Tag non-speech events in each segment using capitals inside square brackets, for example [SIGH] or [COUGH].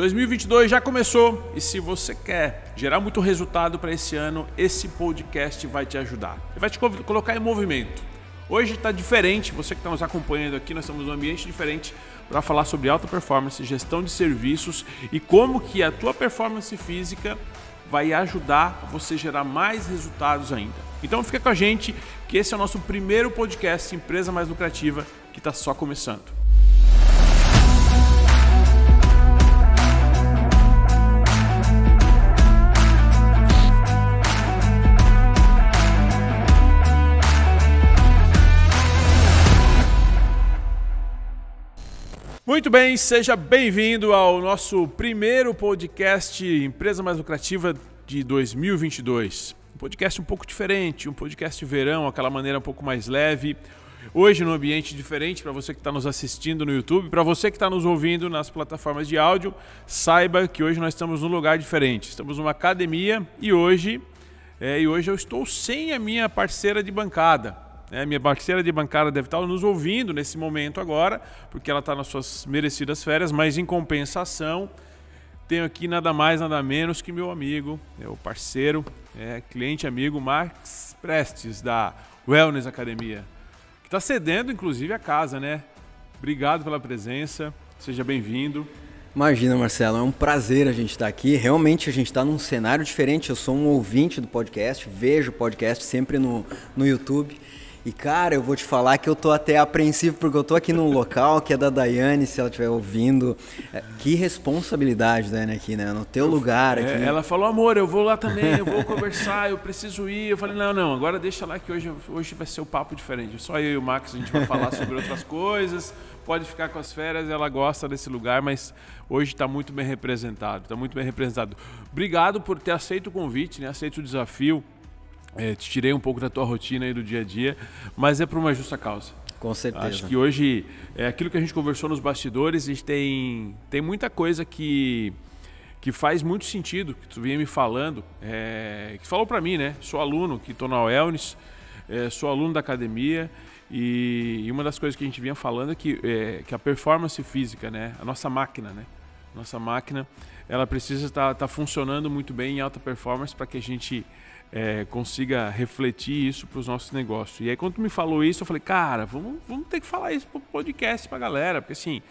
2022 já começou e se você quer gerar muito resultado para esse ano, esse podcast vai te ajudar. Ele vai te colocar em movimento. Hoje está diferente, você que está nos acompanhando aqui, nós estamos em um ambiente diferente para falar sobre alta performance, gestão de serviços e como que a tua performance física vai ajudar você a gerar mais resultados ainda. Então fica com a gente que esse é o nosso primeiro podcast Empresa Mais Lucrativa que está só começando. Muito bem, seja bem-vindo ao nosso primeiro podcast Empresa Mais Lucrativa de 2022. Um podcast um pouco diferente, um podcast de verão, aquela maneira um pouco mais leve. Hoje num ambiente diferente para você que está nos assistindo no YouTube, para você que está nos ouvindo nas plataformas de áudio, saiba que hoje nós estamos num lugar diferente. Estamos numa academia e hoje, é, e hoje eu estou sem a minha parceira de bancada. Né? Minha parceira de bancada deve estar nos ouvindo nesse momento agora, porque ela está nas suas merecidas férias, mas em compensação, tenho aqui nada mais, nada menos que meu amigo, meu parceiro, é, cliente amigo Max Prestes, da Wellness Academia, que está cedendo inclusive a casa, né? Obrigado pela presença, seja bem-vindo. Imagina, Marcelo, é um prazer a gente estar tá aqui. Realmente a gente está num cenário diferente. Eu sou um ouvinte do podcast, vejo o podcast sempre no, no YouTube. E cara, eu vou te falar que eu tô até apreensivo porque eu tô aqui num local que é da Daiane, se ela estiver ouvindo. É, que responsabilidade, Daiane, aqui, né? No teu eu, lugar é, aqui. Ela falou, amor, eu vou lá também, eu vou conversar, eu preciso ir. Eu falei, não, não, agora deixa lá que hoje, hoje vai ser o um papo diferente. Só eu e o Max, a gente vai falar sobre outras coisas. Pode ficar com as férias, ela gosta desse lugar, mas hoje está muito bem representado. Está muito bem representado. Obrigado por ter aceito o convite, né? aceito o desafio é, te tirei um pouco da tua rotina e do dia a dia, mas é por uma justa causa. Com certeza. Acho que hoje é aquilo que a gente conversou nos bastidores, a gente tem, tem muita coisa que que faz muito sentido, que tu vinha me falando, é, que falou para mim, né? Sou aluno que estou na Wellness, é, sou aluno da academia e, e, uma das coisas que a gente vinha falando é que, é, que a performance física, né? A nossa máquina, né? Nossa máquina, ela precisa estar tá, tá funcionando muito bem em alta performance para que a gente é, consiga refletir isso para os nossos negócios. E aí, quando me falou isso, eu falei, cara, vamos, vamos ter que falar isso para o podcast, para a galera, porque assim,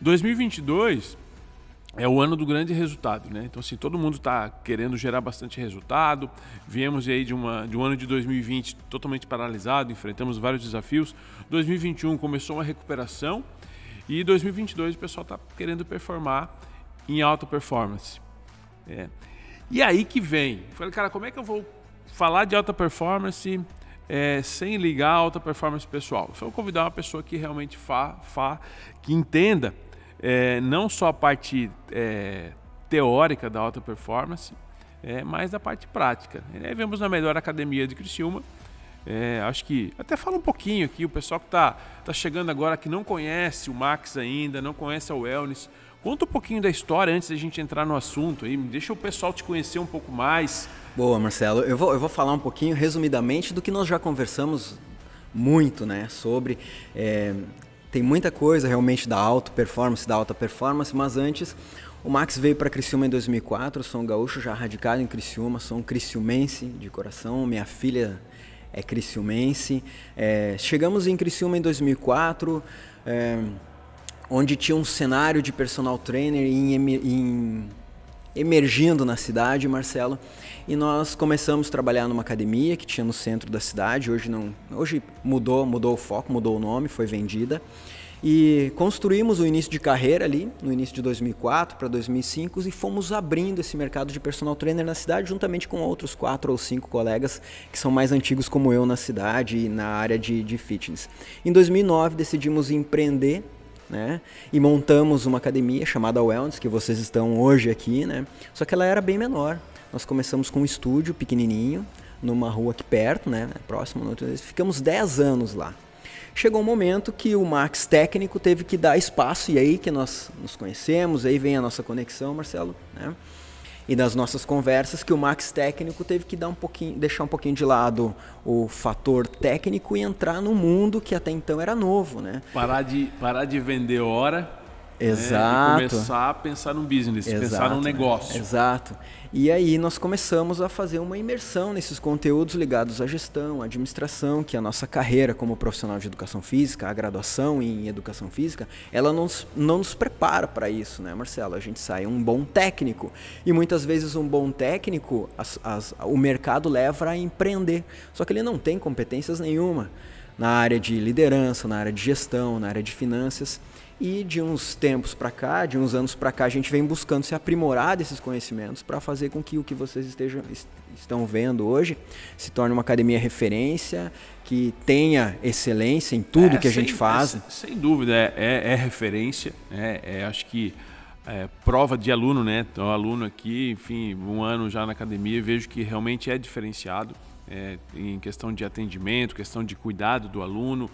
2022 é o ano do grande resultado, né? Então, assim, todo mundo está querendo gerar bastante resultado. Viemos aí de, uma, de um ano de 2020 totalmente paralisado, enfrentamos vários desafios. 2021 começou uma recuperação e 2022 o pessoal está querendo performar em alta performance. É. E aí que vem. falei, cara, como é que eu vou falar de alta performance é, sem ligar a alta performance pessoal. eu convidar uma pessoa que realmente fa, fa que entenda é, não só a parte é, teórica da alta performance, é, mas da parte prática. E aí vemos na melhor academia de Criciúma. É, acho que até fala um pouquinho aqui, o pessoal que está tá chegando agora que não conhece o Max ainda, não conhece a Wellness, Conta um pouquinho da história antes da gente entrar no assunto aí. Deixa o pessoal te conhecer um pouco mais. Boa, Marcelo. Eu vou, eu vou falar um pouquinho resumidamente do que nós já conversamos muito, né? Sobre. É, tem muita coisa realmente da alta performance, da alta performance, mas antes o Max veio para Criciúma em 2004, sou um gaúcho já radicado em Criciúma, sou um criciumense de coração, minha filha é criciumense. É, chegamos em Criciúma em 2004, é, onde tinha um cenário de personal trainer em, em, emergindo na cidade, Marcelo. E nós começamos a trabalhar numa academia que tinha no centro da cidade. Hoje não, hoje mudou, mudou o foco, mudou o nome, foi vendida. E construímos o início de carreira ali, no início de 2004 para 2005, e fomos abrindo esse mercado de personal trainer na cidade, juntamente com outros quatro ou cinco colegas que são mais antigos como eu na cidade e na área de, de fitness. Em 2009 decidimos empreender né? E montamos uma academia chamada Wellness, que vocês estão hoje aqui, né? Só que ela era bem menor. Nós começamos com um estúdio pequenininho, numa rua aqui perto, né? Próximo, no... ficamos 10 anos lá. Chegou um momento que o Max técnico teve que dar espaço, e aí que nós nos conhecemos, aí vem a nossa conexão, Marcelo, né? e das nossas conversas que o Max técnico teve que dar um pouquinho, deixar um pouquinho de lado o fator técnico e entrar no mundo que até então era novo, né? Parar de, parar de vender hora né, Exato. Né? começar a pensar num business, Exato. pensar num né? negócio. Exato. E aí nós começamos a fazer uma imersão nesses conteúdos ligados à gestão, à administração, que a nossa carreira como profissional de educação física, a graduação em educação física, ela não, não nos prepara para isso, né, Marcelo? A gente sai um bom técnico. E muitas vezes um bom técnico, as, as, o mercado leva a empreender. Só que ele não tem competências nenhuma na área de liderança, na área de gestão, na área de finanças. E de uns tempos para cá, de uns anos para cá, a gente vem buscando se aprimorar desses conhecimentos para fazer com que o que vocês estejam est estão vendo hoje se torne uma academia referência, que tenha excelência em tudo é, que a sem, gente faz. É, sem dúvida, é, é, é referência. É, é, acho que é, prova de aluno, né? Então, aluno aqui, enfim, um ano já na academia, vejo que realmente é diferenciado em questão de atendimento, questão de cuidado do aluno.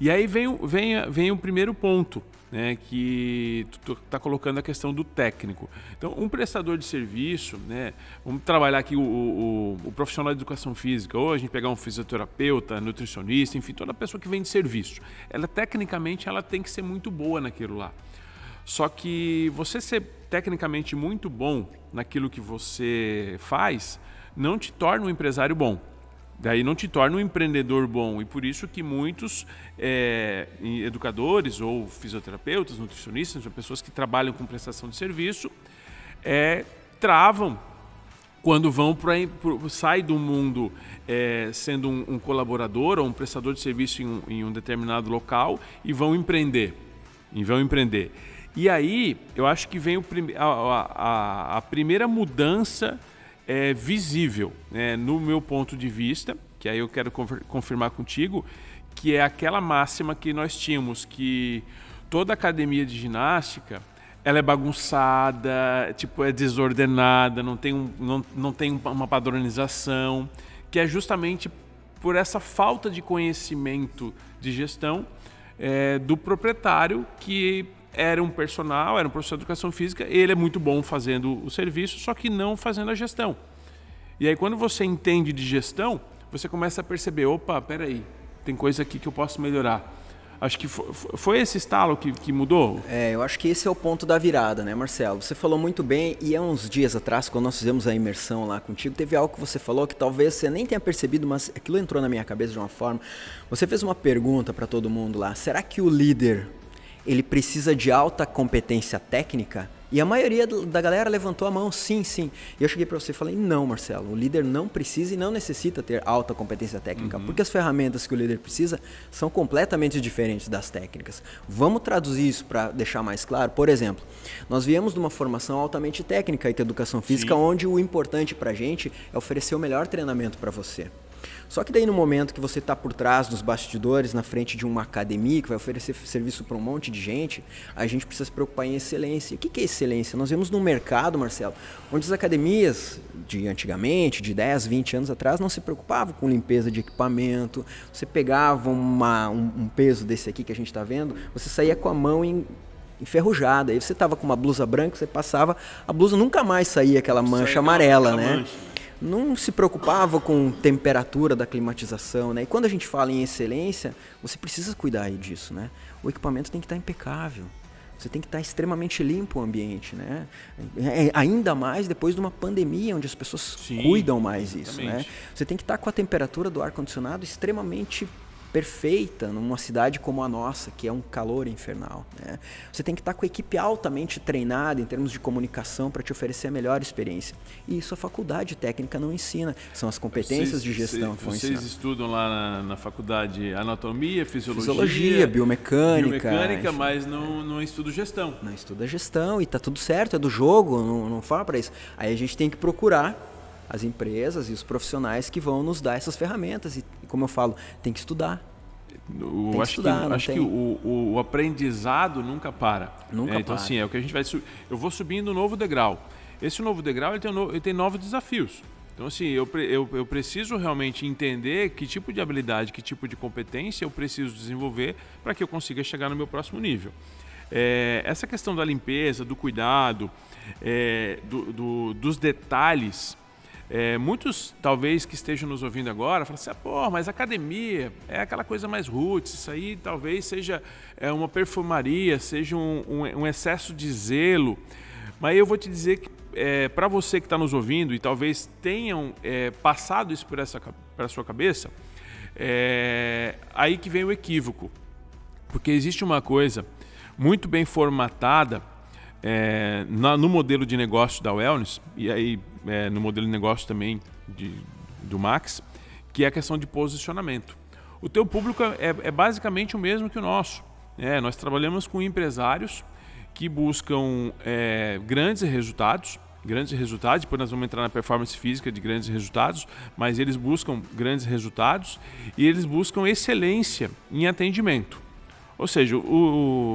E aí vem, vem, vem o primeiro ponto, né, que está colocando a questão do técnico. Então, um prestador de serviço, né, vamos trabalhar aqui o, o, o, profissional de educação física, ou a gente pegar um fisioterapeuta, nutricionista, enfim, toda pessoa que vende serviço. Ela, tecnicamente, ela tem que ser muito boa naquilo lá. Só que você ser tecnicamente muito bom naquilo que você faz não te torna um empresário bom. Daí não te torna um empreendedor bom. E por isso que muitos é, educadores ou fisioterapeutas, nutricionistas, pessoas que trabalham com prestação de serviço, é, travam quando vão para sai do mundo é, sendo um, um, colaborador ou um prestador de serviço em um, em um determinado local e vão empreender e vão empreender e aí eu acho que vem o, a, a, a primeira mudança é, visível, né? no meu ponto de vista, que aí eu quero confirmar contigo, que é aquela máxima que nós tínhamos, que toda academia de ginástica ela é bagunçada, tipo, é desordenada, não tem, um, não, não tem uma padronização, que é justamente por essa falta de conhecimento de gestão é, do proprietário que era um personal, era um professor de educação física, ele é muito bom fazendo o serviço, só que não fazendo a gestão. E aí quando você entende de gestão, você começa a perceber, opa, peraí, tem coisa aqui que eu posso melhorar. Acho que foi, foi esse estalo que, que, mudou? É, eu acho que esse é o ponto da virada, né, Marcelo? Você falou muito bem, e há uns dias atrás, quando nós fizemos a imersão lá contigo, teve algo que você falou que talvez você nem tenha percebido, mas aquilo entrou na minha cabeça de uma forma. Você fez uma pergunta para todo mundo lá: será que o líder ele precisa de alta competência técnica? E a maioria da galera levantou a mão, sim, sim. E eu cheguei para você e falei: não, Marcelo, o líder não precisa e não necessita ter alta competência técnica, uhum. porque as ferramentas que o líder precisa são completamente diferentes das técnicas. Vamos traduzir isso para deixar mais claro? Por exemplo, nós viemos de uma formação altamente técnica e de educação física, sim. onde o importante para a gente é oferecer o melhor treinamento para você. Só que daí no momento que você está por trás, dos bastidores, na frente de uma academia que vai oferecer serviço para um monte de gente, a gente precisa se preocupar em excelência. O que é excelência? Nós vemos no mercado, Marcelo, onde as academias de antigamente, de 10, 20 anos atrás, não se preocupavam com limpeza de equipamento. Você pegava uma, um, um peso desse aqui que a gente está vendo, você saía com a mão em enferrujada. Aí você tava com uma blusa branca, você passava, a blusa nunca mais saía aquela mancha Sai, amarela, aquela né? Mancha. Né? não se preocupava com temperatura da climatização, né? E quando a gente fala em excelência, você precisa cuidar disso, né? O equipamento tem que estar tá impecável. Você tem que estar tá extremamente limpo o ambiente, né? É, é, ainda mais depois de uma pandemia onde as pessoas Sim, cuidam mais né? exatamente. isso, né? Você tem que estar tá com a temperatura do ar condicionado extremamente perfeita numa cidade como a nossa, que é um calor infernal. Né? Você tem que estar com a equipe altamente treinada em termos de comunicação para te oferecer a melhor experiência. E isso a faculdade técnica não ensina, são as competências vocês, de gestão vocês, que vão ensinar. estudam lá na, na faculdade anatomia, fisiologia, fisiologia biomecânica. Biomecânica, enfim, mas não, não estudo gestão. Não estuda gestão e tá tudo certo, é do jogo, não, não fala para isso. Aí a gente tem que procurar as empresas e os profissionais que vão nos dar essas ferramentas. E, como eu falo, tem que estudar. tem acho que, estudar, que, acho que o, o, aprendizado nunca para. Nunca é, então, para Então, assim, é o que a gente vai. Eu vou subindo um novo degrau. Esse novo degrau ele tem, ele tem novos desafios. Então, assim, eu, eu, eu preciso realmente entender que tipo de habilidade, que tipo de competência eu preciso desenvolver para que eu consiga chegar no meu próximo nível. É, essa questão da limpeza, do cuidado, é, do, do, dos detalhes é, muitos, talvez, que estejam nos ouvindo agora, falam assim: ah, pô, mas academia é aquela coisa mais roots, isso aí talvez seja é, uma perfumaria, seja um, um, um, excesso de zelo. Mas eu vou te dizer que, é, para você que está nos ouvindo e talvez tenham é, passado isso por essa pra sua cabeça, é, aí que vem o equívoco. Porque existe uma coisa muito bem formatada é, na, no modelo de negócio da Wellness, e aí é, no modelo de negócio também de, do Max, que é a questão de posicionamento. O teu público é, é, é basicamente o mesmo que o nosso. É, nós trabalhamos com empresários que buscam é, grandes resultados, grandes resultados, depois nós vamos entrar na performance física de grandes resultados, mas eles buscam grandes resultados e eles buscam excelência em atendimento. Ou seja, o,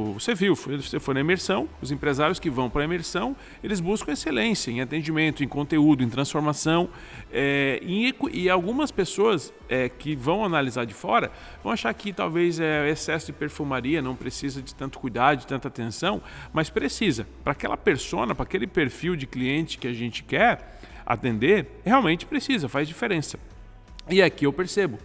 o, você viu, você foi na imersão, os empresários que vão para a imersão, eles buscam excelência em atendimento, em conteúdo, em transformação. É, em, e algumas pessoas é, que vão analisar de fora vão achar que talvez é excesso de perfumaria, não precisa de tanto cuidado, de tanta atenção, mas precisa. Para aquela persona, para aquele perfil de cliente que a gente quer atender, realmente precisa, faz diferença. E aqui eu percebo.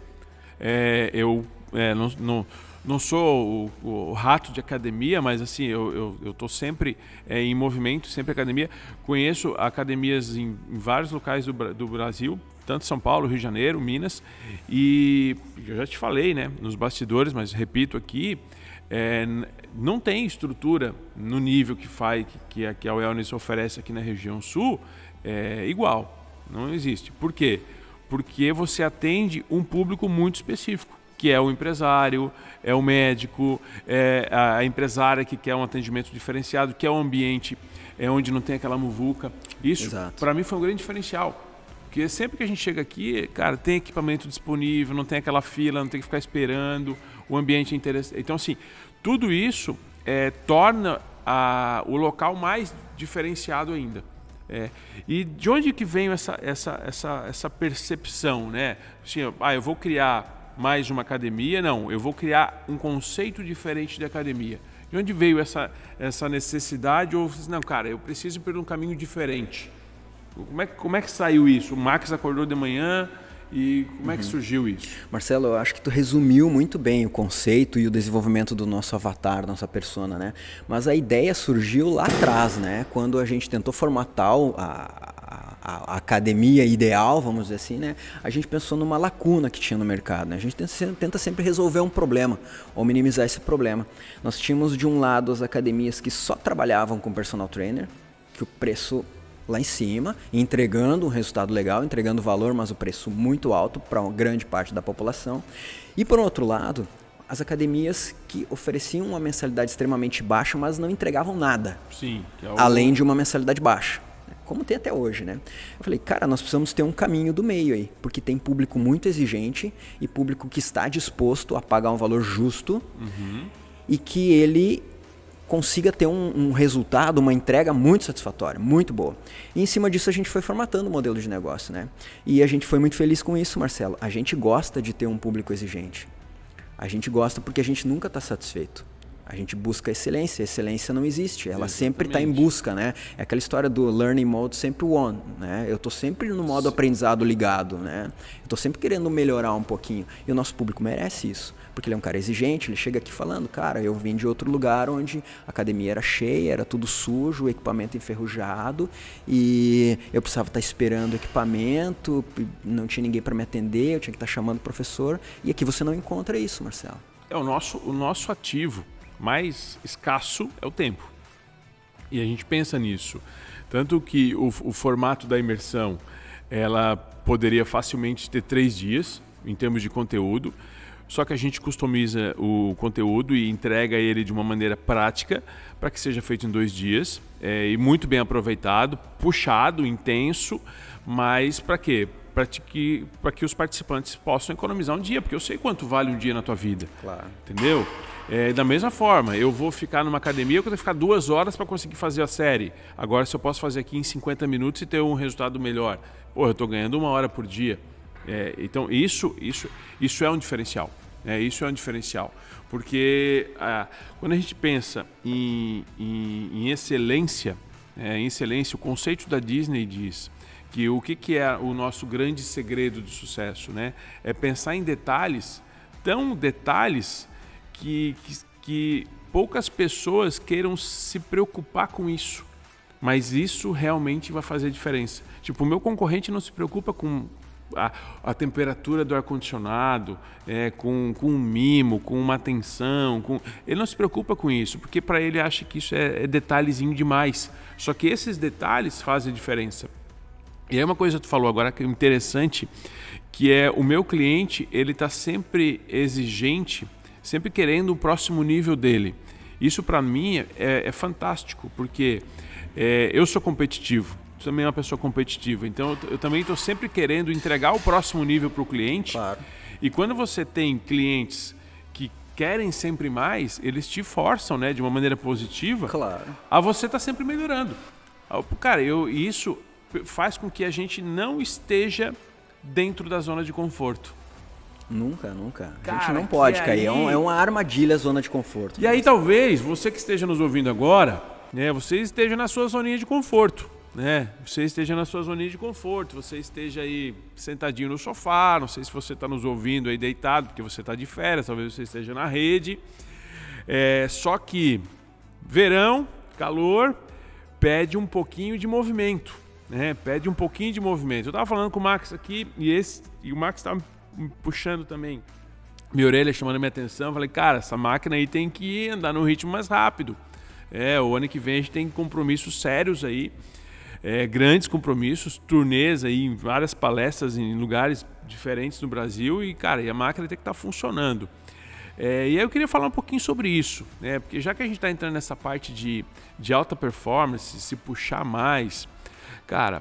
É, eu é, não, não não sou o, o, o rato de academia, mas assim, eu, eu, eu tô sempre é, em movimento, sempre academia. Conheço academias em, em vários locais do, do Brasil, tanto São Paulo, Rio de Janeiro, Minas. E eu já te falei, né, nos bastidores, mas repito aqui, é, não tem estrutura no nível que faz que, a, que a Wellness oferece aqui na região sul é, igual. Não existe. Por quê? Porque você atende um público muito específico que é o empresário, é o médico, é a empresária que quer um atendimento diferenciado, que é o ambiente é onde não tem aquela muvuca. Isso, para mim, foi um grande diferencial. Porque sempre que a gente chega aqui, cara, tem equipamento disponível, não tem aquela fila, não tem que ficar esperando, o ambiente é interessante. Então, assim, tudo isso é, torna a, o local mais diferenciado ainda. É, e de onde que vem essa, essa, essa, essa percepção, né? Assim, ah, eu vou criar mais uma academia, não. Eu vou criar um conceito diferente de academia. De onde veio essa, essa necessidade? Ou não, cara, eu preciso ir por um caminho diferente. Como é, como é que saiu isso? O Max acordou de manhã e como uhum. é que uhum. surgiu isso? Marcelo, eu acho que tu resumiu muito bem o conceito e o desenvolvimento do nosso avatar, nossa persona, né? Mas a ideia surgiu lá atrás, né? Quando a gente tentou formatar a, a, academia ideal, vamos dizer assim, né? A gente pensou numa lacuna que tinha no mercado, né? A gente tenta, sempre resolver um problema ou minimizar esse problema. Nós tínhamos de um lado as academias que só trabalhavam com personal trainer, que o preço lá em cima, entregando um resultado legal, entregando valor, mas o preço muito alto para uma grande parte da população. E por outro lado, as academias que ofereciam uma mensalidade extremamente baixa, mas não entregavam nada. Sim. É Além de uma mensalidade baixa como tem até hoje, né? Eu falei, cara, nós precisamos ter um caminho do meio aí, porque tem público muito exigente e público que está disposto a pagar um valor justo uhum. e que ele consiga ter um, um, resultado, uma entrega muito satisfatória, muito boa. E em cima disso a gente foi formatando o modelo de negócio, né? E a gente foi muito feliz com isso, Marcelo. A gente gosta de ter um público exigente. A gente gosta porque a gente nunca está satisfeito. A gente busca excelência. Excelência não existe. Ela Exatamente. sempre está em busca, né? É aquela história do learning mode sempre on, né? Eu estou sempre no modo Sim. aprendizado ligado, né? Eu estou sempre querendo melhorar um pouquinho. E o nosso público merece isso. Porque ele é um cara exigente, ele chega aqui falando, cara, eu vim de outro lugar onde a academia era cheia, era tudo sujo, o equipamento enferrujado, e eu precisava estar tá esperando o equipamento, não tinha ninguém para me atender, eu tinha que estar tá chamando o professor. E aqui você não encontra isso, Marcelo. É o nosso, o nosso ativo mais escasso é o tempo. E a gente pensa nisso. Tanto que o, o formato da imersão ela poderia facilmente ter três dias em termos de conteúdo, só que a gente customiza o conteúdo e entrega ele de uma maneira prática para que seja feito em dois dias é, e muito bem aproveitado, puxado, intenso, mas para quê? Para que, que os participantes possam economizar um dia, porque eu sei quanto vale um dia na tua vida. Claro. Entendeu? É, da mesma forma, eu vou ficar numa academia, eu tenho que ficar duas horas para conseguir fazer a série. Agora, se eu posso fazer aqui em 50 minutos e ter um resultado melhor, pô, eu estou ganhando uma hora por dia. É, então, isso, isso, isso é um diferencial. É, isso é um diferencial. Porque ah, quando a gente pensa em, em, em excelência, é, em excelência, o conceito da Disney diz que o que, que é o nosso grande segredo do sucesso, né? É pensar em detalhes, tão detalhes que, que, que poucas pessoas queiram se preocupar com isso. Mas isso realmente vai fazer diferença. Tipo, o meu concorrente não se preocupa com a, a temperatura do ar-condicionado, é, com, com um mimo, com uma atenção. Com... Ele não se preocupa com isso, porque para ele acha que isso é, é detalhezinho demais. Só que esses detalhes fazem diferença. E aí uma coisa que tu falou agora que é interessante, que é o meu cliente, ele está sempre exigente sempre querendo o próximo nível dele. Isso para mim é, é, fantástico, porque é, eu sou competitivo, também é uma pessoa competitiva, então eu, eu também estou sempre querendo entregar o próximo nível para o cliente. Claro. E quando você tem clientes que querem sempre mais, eles te forçam, né, de uma maneira positiva, claro. a você estar tá sempre melhorando. Cara, eu, isso faz com que a gente não esteja dentro da zona de conforto. Nunca, nunca. Cara, a gente não pode cair. É aí... É, uma armadilha zona de conforto. E aí, talvez, você que esteja nos ouvindo agora, né, você esteja na sua zoninha de conforto. Né? Você esteja na sua zoninha de conforto, você esteja aí sentadinho no sofá, não sei se você está nos ouvindo aí deitado, porque você está de férias, talvez você esteja na rede. É, só que verão, calor, pede um pouquinho de movimento. Né? Pede um pouquinho de movimento. Eu estava falando com o Max aqui e, esse, e o Max estava tá puxando também minha orelha, chamando minha atenção. Falei, cara, essa máquina aí tem que andar num ritmo mais rápido. É, o ano que vem a gente tem compromissos sérios aí, é, grandes compromissos, turnês aí, várias palestras em lugares diferentes no Brasil e, cara, e a máquina tem que estar tá funcionando. É, e aí eu queria falar um pouquinho sobre isso, né? Porque já que a gente está entrando nessa parte de, de alta performance, se puxar mais, cara,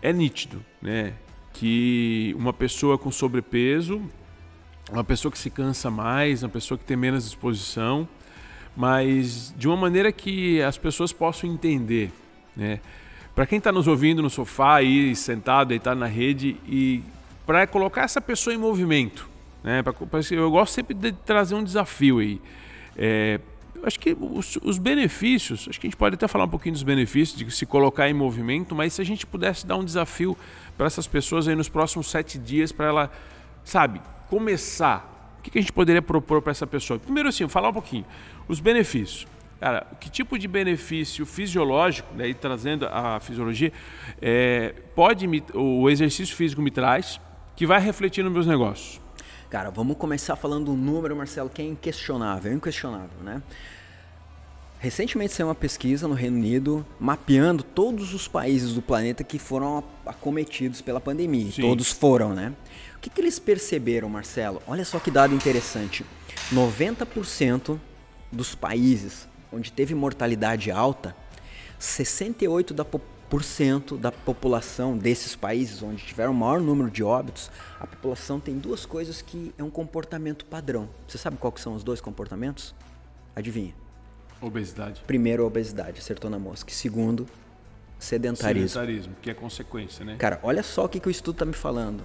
é nítido, né? que uma pessoa com sobrepeso, uma pessoa que se cansa mais, uma pessoa que tem menos disposição, mas de uma maneira que as pessoas possam entender, né? Para quem está nos ouvindo no sofá aí, sentado, está na rede e para colocar essa pessoa em movimento, né? Pra, pra, eu gosto sempre de trazer um desafio aí. É, eu acho que os, os, benefícios, acho que a gente pode até falar um pouquinho dos benefícios de se colocar em movimento, mas se a gente pudesse dar um desafio para essas pessoas aí nos próximos sete dias, para ela, sabe, começar, o que, que a gente poderia propor para essa pessoa? Primeiro, assim, falar um pouquinho, os benefícios. Cara, que tipo de benefício fisiológico, daí né, trazendo a fisiologia, é, pode me, o exercício físico me traz, que vai refletir nos meus negócios? Cara, vamos começar falando um número, Marcelo, que é inquestionável, é inquestionável, né? Recentemente saiu uma pesquisa no Reino Unido mapeando todos os países do planeta que foram acometidos pela pandemia. Sim. Todos foram, né? O que, que eles perceberam, Marcelo? Olha só que dado interessante. 90% dos países onde teve mortalidade alta, 68% da, 40% da população desses países onde tiveram o maior número de óbitos, a população tem duas coisas que é um comportamento padrão. Você sabe qual são os dois comportamentos? Adivinha. Obesidade. Primeiro, obesidade, acertou na mosca. Segundo, sedentarismo. Sedentarismo, que é consequência, né? Cara, olha só o que, que o estudo está me falando.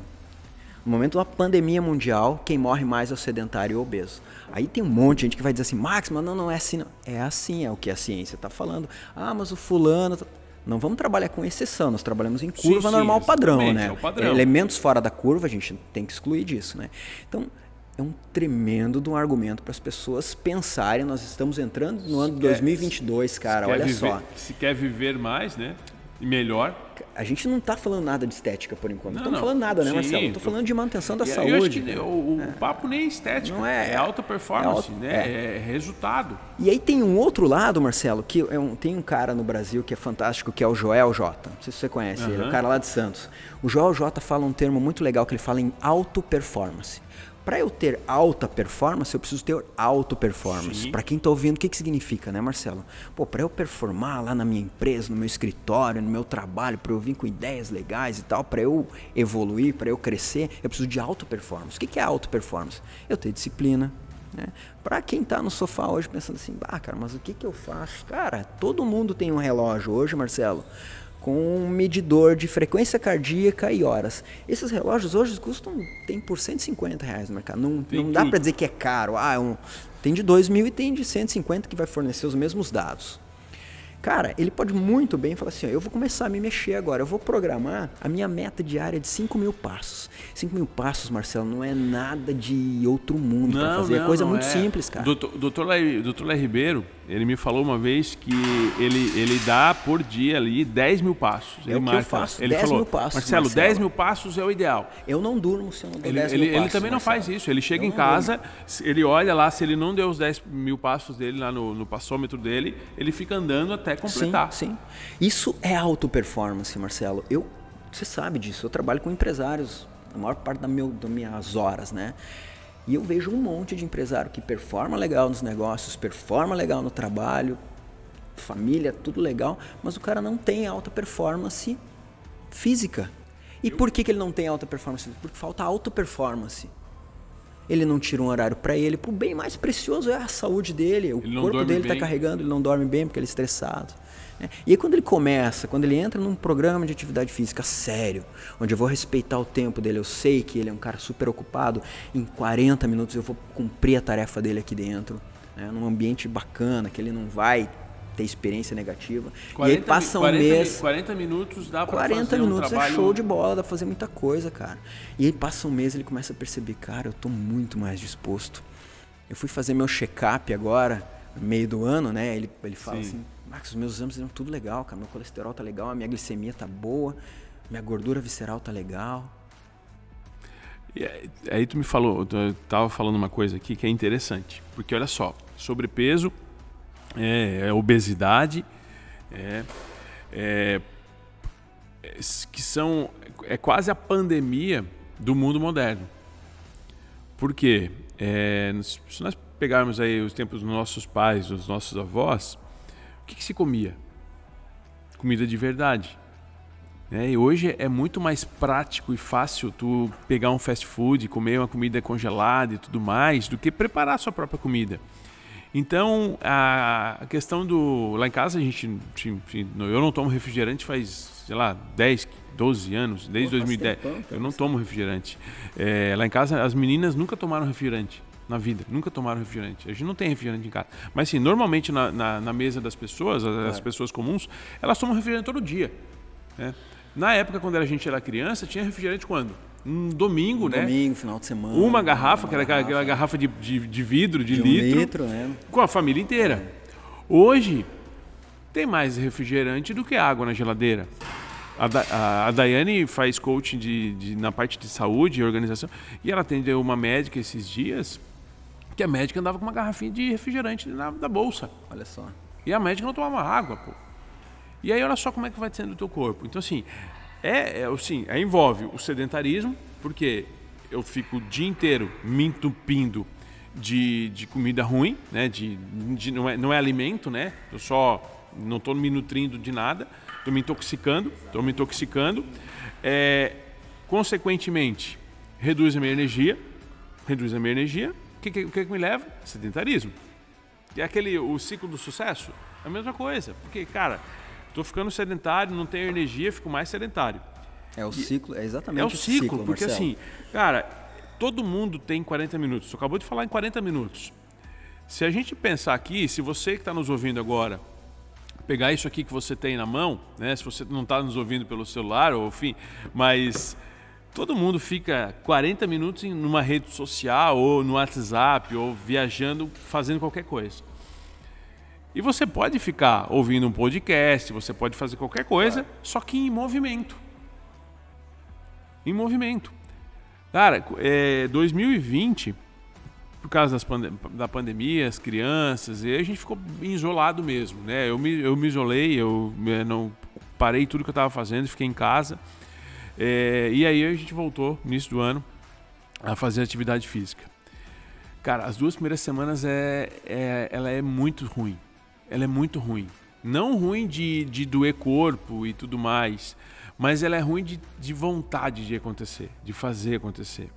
No momento da pandemia mundial, quem morre mais é o sedentário e o obeso. Aí tem um monte de gente que vai dizer assim, Max, mas não, não é assim. Não. É assim, é o que a ciência está falando. Ah, mas o fulano... Tá... Não vamos trabalhar com exceção, nós trabalhamos em curva sim, normal padrão, é né? É padrão. Elementos fora da curva, a gente tem que excluir disso, né? Então, é um tremendo de um argumento para as pessoas pensarem. Nós estamos entrando no ano de 2022, cara. Olha viver, só. Se quer viver mais, né? e melhor. A gente não está falando nada de estética por enquanto. Não estamos falando nada, né, Sim, Marcelo? Estou tô... falando de manutenção da e saúde. Eu acho que né? o, é. papo nem é estético, não é, é, é alta performance, é alto, né? É. é. resultado. E aí tem um outro lado, Marcelo, que é um, tem um cara no Brasil que é fantástico, que é o Joel J. Não sei se você conhece, uhum. ele é o cara lá de Santos. O Joel J fala um termo muito legal que ele fala em auto performance para eu ter alta performance, eu preciso ter alto performance. Para quem está ouvindo, o que, que significa, né, Marcelo? Pô, para eu performar lá na minha empresa, no meu escritório, no meu trabalho, para eu vir com ideias legais e tal, para eu evoluir, para eu crescer, eu preciso de alto performance. O que, que é alto performance? Eu tenho disciplina, né? Para quem está no sofá hoje pensando assim, bah, cara, mas o que, que eu faço? Cara, todo mundo tem um relógio hoje, Marcelo com um medidor de frequência cardíaca e horas. Esses relógios hoje custam, tem por 150 reais no mercado. Não, não dá para dizer que é caro. Ah, é um, tem de 2 mil e tem de 150 que vai fornecer os mesmos dados. Cara, ele pode muito bem falar assim: ó, eu vou começar a me mexer agora, eu vou programar a minha meta diária de 5 mil passos. 5 mil passos, Marcelo, não é nada de outro mundo para fazer, é não, é coisa muito é. simples, cara. Doutor, doutor, Lé doutor Ribeiro, ele me falou uma vez que ele, ele dá por dia ali 10 mil passos. É ele marca. eu faço, ele 10 falou, mil passos. Marcelo, Marcelo, 10 mil passos é o ideal. Eu não durmo se eu não der ele, 10 ele, mil ele passos. Ele também Marcelo. não faz isso. Ele chega eu em casa, ele olha lá, se ele não deu os 10 mil passos dele lá no, no passômetro dele, ele fica andando até completar. Sim, sim. Isso é auto performance, Marcelo. Eu, você sabe disso, eu trabalho com empresários a maior parte da meu, das minhas horas, né? E eu vejo um monte de empresário que performa legal nos negócios, performa legal no trabalho, família, tudo legal, mas o cara não tem alta performance física. E por que, que ele não tem alta performance? Porque falta alta performance ele não tira um horário para ele. O bem mais precioso é a saúde dele. O corpo dele está carregando, ele não dorme bem porque ele é estressado. Né? E aí, quando ele começa, quando ele entra num programa de atividade física sério, onde eu vou respeitar o tempo dele, eu sei que ele é um cara super ocupado, em 40 minutos eu vou cumprir a tarefa dele aqui dentro, né? num ambiente bacana, que ele não vai ter experiência negativa. e aí passa um 40, mês. 40 minutos dá pra 40 fazer minutos um é trabalho... é show de bola, dá pra fazer muita coisa, cara. E aí passa um mês ele começa a perceber, cara, eu tô muito mais disposto. Eu fui fazer meu check-up agora, meio do ano, né? Ele, ele fala Sim. assim, Marcos, meus exames estão tudo legal, cara. Meu colesterol tá legal, a minha glicemia tá boa, minha gordura visceral tá legal. E aí tu me falou, eu tava falando uma coisa aqui que é interessante, porque olha só, sobrepeso é, é obesidade, é, é, que são é quase a pandemia do mundo moderno. Por quê? É, se nós pegarmos aí os tempos dos nossos pais, dos nossos avós, o que, que se comia? Comida de verdade. É, e hoje é muito mais prático e fácil tu pegar um fast food, comer uma comida congelada e tudo mais, do que preparar a sua própria comida. Então, a questão do. Lá em casa, a gente. Enfim, eu não tomo refrigerante faz, sei lá, 10, 12 anos, desde Pô, 2010. Tá eu não tomo refrigerante. É, lá em casa, as meninas nunca tomaram refrigerante na vida, nunca tomaram refrigerante. A gente não tem refrigerante em casa. Mas, sim, normalmente na, na, na mesa das pessoas, as, claro. É. as, pessoas comuns, elas tomam refrigerante todo dia. Né? Na época, quando a gente era criança, tinha refrigerante quando? um domingo, um né? Domingo, final de semana. Uma garrafa, uma que era garrafa. aquela garrafa de, de, de vidro, de, de litro. Um litro né? Com a família inteira. Hoje, tem mais refrigerante do que água na geladeira. A, da, a, a Daiane faz coaching de, de, na parte de saúde e organização. E ela atendeu uma médica esses dias, que a médica andava com uma garrafinha de refrigerante na, da bolsa. Olha só. E a médica não tomava água, pô. E aí olha só como é que vai sendo o teu corpo. Então assim, é, é assim, é, envolve o sedentarismo, porque eu fico o dia inteiro me entupindo de, de comida ruim, né? De, de não, é, não é alimento, né? Eu só não estou me nutrindo de nada, estou me intoxicando, estou me intoxicando. É, consequentemente, reduz a minha energia, reduz a minha energia. O que, que, que, me leva? Sedentarismo. E é aquele, o ciclo do sucesso, é a mesma coisa. Porque, cara, Estou ficando sedentário, não tenho energia, fico mais sedentário. É o ciclo, é exatamente é o ciclo, ciclo porque assim, cara, todo mundo tem 40 minutos. Você acabou de falar em 40 minutos. Se a gente pensar aqui, se você que está nos ouvindo agora pegar isso aqui que você tem na mão, né? Se você não está nos ouvindo pelo celular, ou enfim, mas todo mundo fica 40 minutos em uma rede social ou no WhatsApp ou viajando, fazendo qualquer coisa. E você pode ficar ouvindo um podcast, você pode fazer qualquer coisa, claro. só que em movimento. Em movimento. Cara, é, 2020, por causa pande da pandemia, as crianças, e a gente ficou isolado mesmo, né? Eu me, eu me isolei, eu né, não parei tudo que eu estava fazendo, fiquei em casa. É, e aí a gente voltou, no início do ano, a fazer atividade física. Cara, as duas primeiras semanas é, é, ela é muito ruim ela é muito ruim. Não ruim de, de doer corpo e tudo mais, mas ela é ruim de, de vontade de acontecer, de fazer acontecer.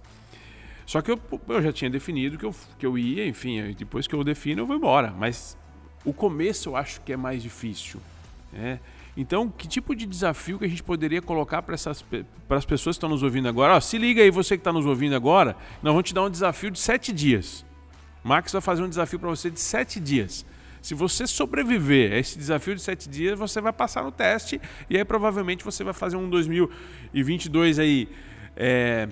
Só que eu, eu já tinha definido que eu, que eu ia, enfim, depois que eu defino eu vou embora. Mas o começo eu acho que é mais difícil. Né? Então, que tipo de desafio que a gente poderia colocar para essas para as pessoas que estão nos ouvindo agora? Ó, se liga aí, você que está nos ouvindo agora, nós vamos te dar um desafio de sete dias. Max vai fazer um desafio para você de sete dias. Se você sobreviver a esse desafio de sete dias, você vai passar no teste e aí provavelmente você vai fazer um 2022 aí é,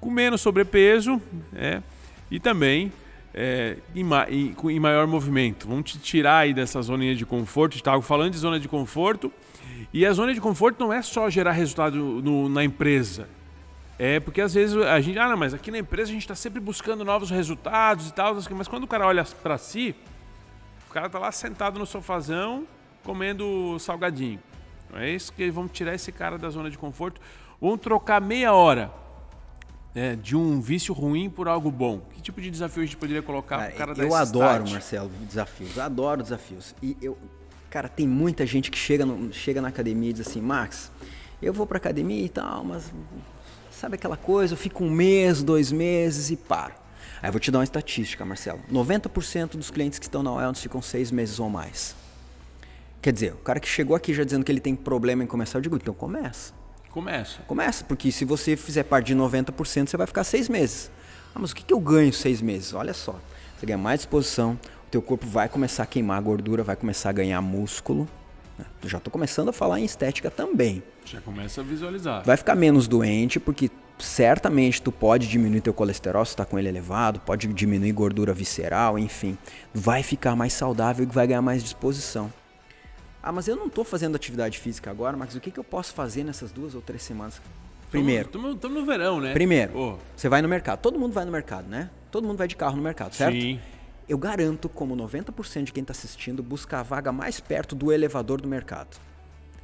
com menos sobrepeso é, e também é, em, ma em, em, maior movimento. Vamos te tirar aí dessa zona de conforto. Estava falando de zona de conforto e a zona de conforto não é só gerar resultado no, na empresa. É porque às vezes a gente, ah, não, mas aqui na empresa a gente está sempre buscando novos resultados e tal, mas quando o cara olha para si, o cara tá lá sentado no sofazão, comendo salgadinho. Não é isso que vamos tirar esse cara da zona de conforto. Vamos trocar meia hora né, de um vício ruim por algo bom. Que tipo de desafio a gente poderia colocar cara, pro cara Eu adoro, Marcelo, desafios. Adoro desafios. E eu, cara, tem muita gente que chega, no, chega na academia e diz assim, Max, eu vou pra academia e tal, mas sabe aquela coisa, eu fico um mês, dois meses e paro. Aí vou te dar uma estatística, Marcelo. 90% dos clientes que estão na Wellness ficam seis meses ou mais. Quer dizer, o cara que chegou aqui já dizendo que ele tem problema em começar, eu digo, então começa. Começa. Começa, porque se você fizer parte de 90%, você vai ficar seis meses. Ah, mas o que, que eu ganho seis meses? Olha só, você ganha mais disposição, o teu corpo vai começar a queimar gordura, vai começar a ganhar músculo. Né? Eu já estou começando a falar em estética também. Já começa a visualizar. Vai ficar menos doente, porque certamente tu pode diminuir teu colesterol se tá com ele elevado, pode diminuir gordura visceral, enfim, vai ficar mais saudável e vai ganhar mais disposição. Ah, mas eu não estou fazendo atividade física agora, Max, o que, que eu posso fazer nessas duas ou três semanas? Primeiro. Estamos no verão, né? Primeiro, oh. você vai no mercado. Todo mundo vai no mercado, né? Todo mundo vai de carro no mercado, certo? Sim. Eu garanto, como 90% de quem está assistindo, busca a vaga mais perto do elevador do mercado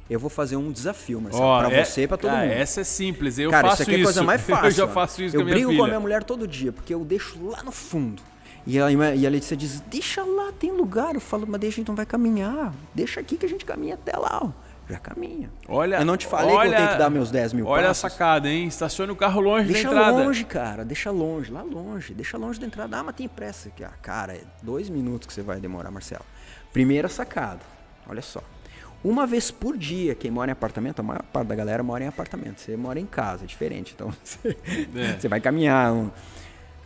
eu vou fazer um desafio, mas oh, para é, você e para todo cara, ah, mundo. Essa é simples, eu cara, faço isso. Aqui é a coisa mais fácil. [LAUGHS] eu já faço isso eu com a minha brigo filha. com a minha mulher todo dia, porque eu deixo lá no fundo. E a, e a Letícia diz: deixa lá, tem lugar. Eu falo, mas deixa, a gente não vai caminhar. Deixa aqui que a gente caminha até lá. Ó. Já caminha. Olha, eu não te falei olha, que eu tenho que dar meus 10 mil Olha passos. a sacada, hein? Estacione o carro longe deixa da entrada. Deixa longe, cara. Deixa longe, lá longe. Deixa longe da entrada. Ah, mas tem pressa. Ah, cara, é dois minutos que você vai demorar, Marcelo. Primeira sacada. Olha só uma vez por dia. Quem mora em apartamento, a maior parte da galera mora em apartamento. Você mora em casa, é diferente. Então [LAUGHS] você, é. você vai caminhar. Um...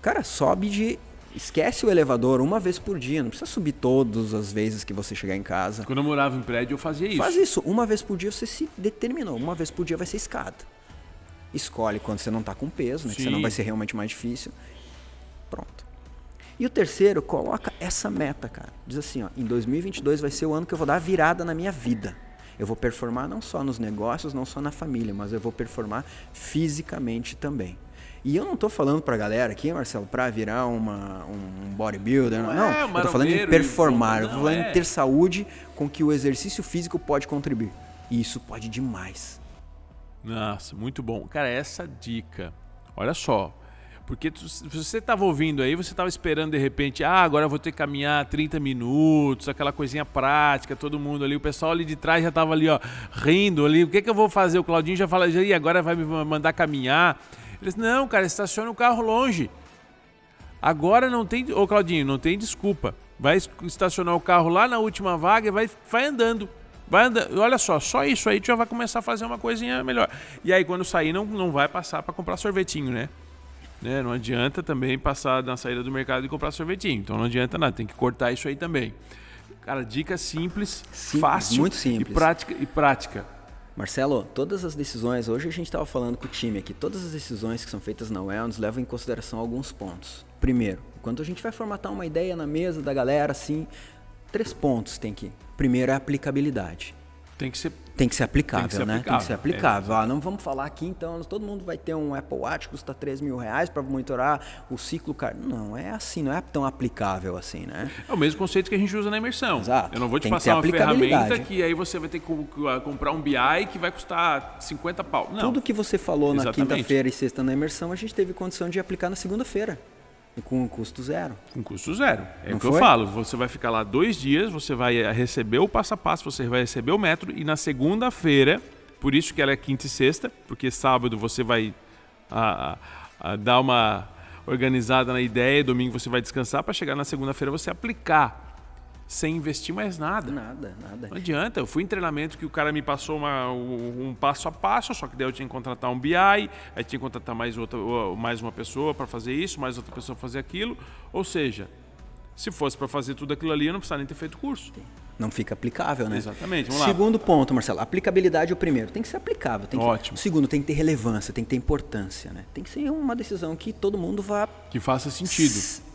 Cara, sobe de. Esquece o elevador uma vez por dia. Não precisa subir todas as vezes que você chegar em casa. Quando eu morava em prédio, eu fazia isso. Faz isso. Uma vez por dia você se determinou. Uma vez por dia vai ser escada. Escolhe quando você não está com peso, né? você senão vai ser realmente mais difícil. Pronto. E o terceiro, coloca essa meta, cara. Diz assim, ó, em 2022 vai ser o ano que eu vou dar a virada na minha vida. Eu vou performar não só nos negócios, não só na família, mas eu vou performar fisicamente também. E eu não estou falando pra galera aqui, Marcelo, pra virar uma, um bodybuilder, não. não. É, eu tô falando em performar, isso, não, eu tô falando é. em ter saúde com que o exercício físico pode contribuir. E isso pode demais. Nossa, muito bom. Cara, essa dica, olha só, porque tu, se você estava ouvindo aí, você estava esperando de repente, ah, agora eu vou ter que caminhar 30 minutos, aquela coisinha prática, todo mundo ali, o pessoal ali de trás já estava ali, ó, rindo ali, o que, que eu vou fazer? O Claudinho já fala, e agora vai me mandar caminhar? Ele disse, não, cara, estaciona o carro longe. Agora não tem, ô Claudinho, não tem desculpa. Vai estacionar o carro lá na última vaga e vai, vai andando. Vai andando. Olha só, só isso aí tu já vai começar a fazer uma coisinha melhor. E aí quando sair não, não vai passar para comprar sorvetinho, né? Né? Não adianta também passar na saída do mercado e comprar sorvetinho. Então não adianta nada, tem que cortar isso aí também. Cara, dica simples, simples fácil muito simples. E, prática, e prática. Marcelo, todas as decisões, hoje a gente estava falando com o time aqui, todas as decisões que são feitas na Wellness levam em consideração alguns pontos. Primeiro, quando a gente vai formatar uma ideia na mesa da galera, assim, três pontos tem que. Primeiro é a aplicabilidade. Tem que ser tem que ser aplicável, né? Tem que ser né? Aplicável. Tem que ser aplicável. É. Ah, não vamos falar aqui então, todo mundo vai ter um Apple Watch, que custa 3 mil reais para monitorar o ciclo cardíaco. Não, é assim, não é tão aplicável assim, né? É o mesmo conceito que a gente usa na imersão. Exato. Eu não vou te Tem passar uma ferramenta que aí você vai ter que comprar um BI que vai custar 50 pau. Não. Tudo que você falou Exatamente. na quinta-feira e sexta na imersão, a gente teve condição de aplicar na segunda-feira com custo zero. Com custo zero. É Não o que foi? eu falo. Você vai ficar lá dois dias, você vai receber o passo a passo, você vai receber o metro e na segunda-feira, por isso que ela é quinta e sexta, porque sábado você vai a, a, a dar uma organizada na ideia, domingo você vai descansar para chegar na segunda-feira você aplicar sem investir mais nada. Nada, nada. Não adianta. Eu fui em treinamento que o cara me passou uma, um, passo a passo, só que daí eu tinha que contratar um BI, aí tinha que contratar mais, outra, mais uma pessoa para fazer isso, mais outra pessoa para fazer aquilo. Ou seja, se fosse para fazer tudo aquilo ali, eu não precisaria nem ter feito curso. Não fica aplicável, né? Exatamente. Vamos Segundo ponto, Marcelo, aplicabilidade é o primeiro. Tem que ser aplicável. Tem Ótimo. Que... Ótimo. segundo, tem que ter relevância, tem que ter importância, né? Tem que ser uma decisão que todo mundo vá. Que faça sentido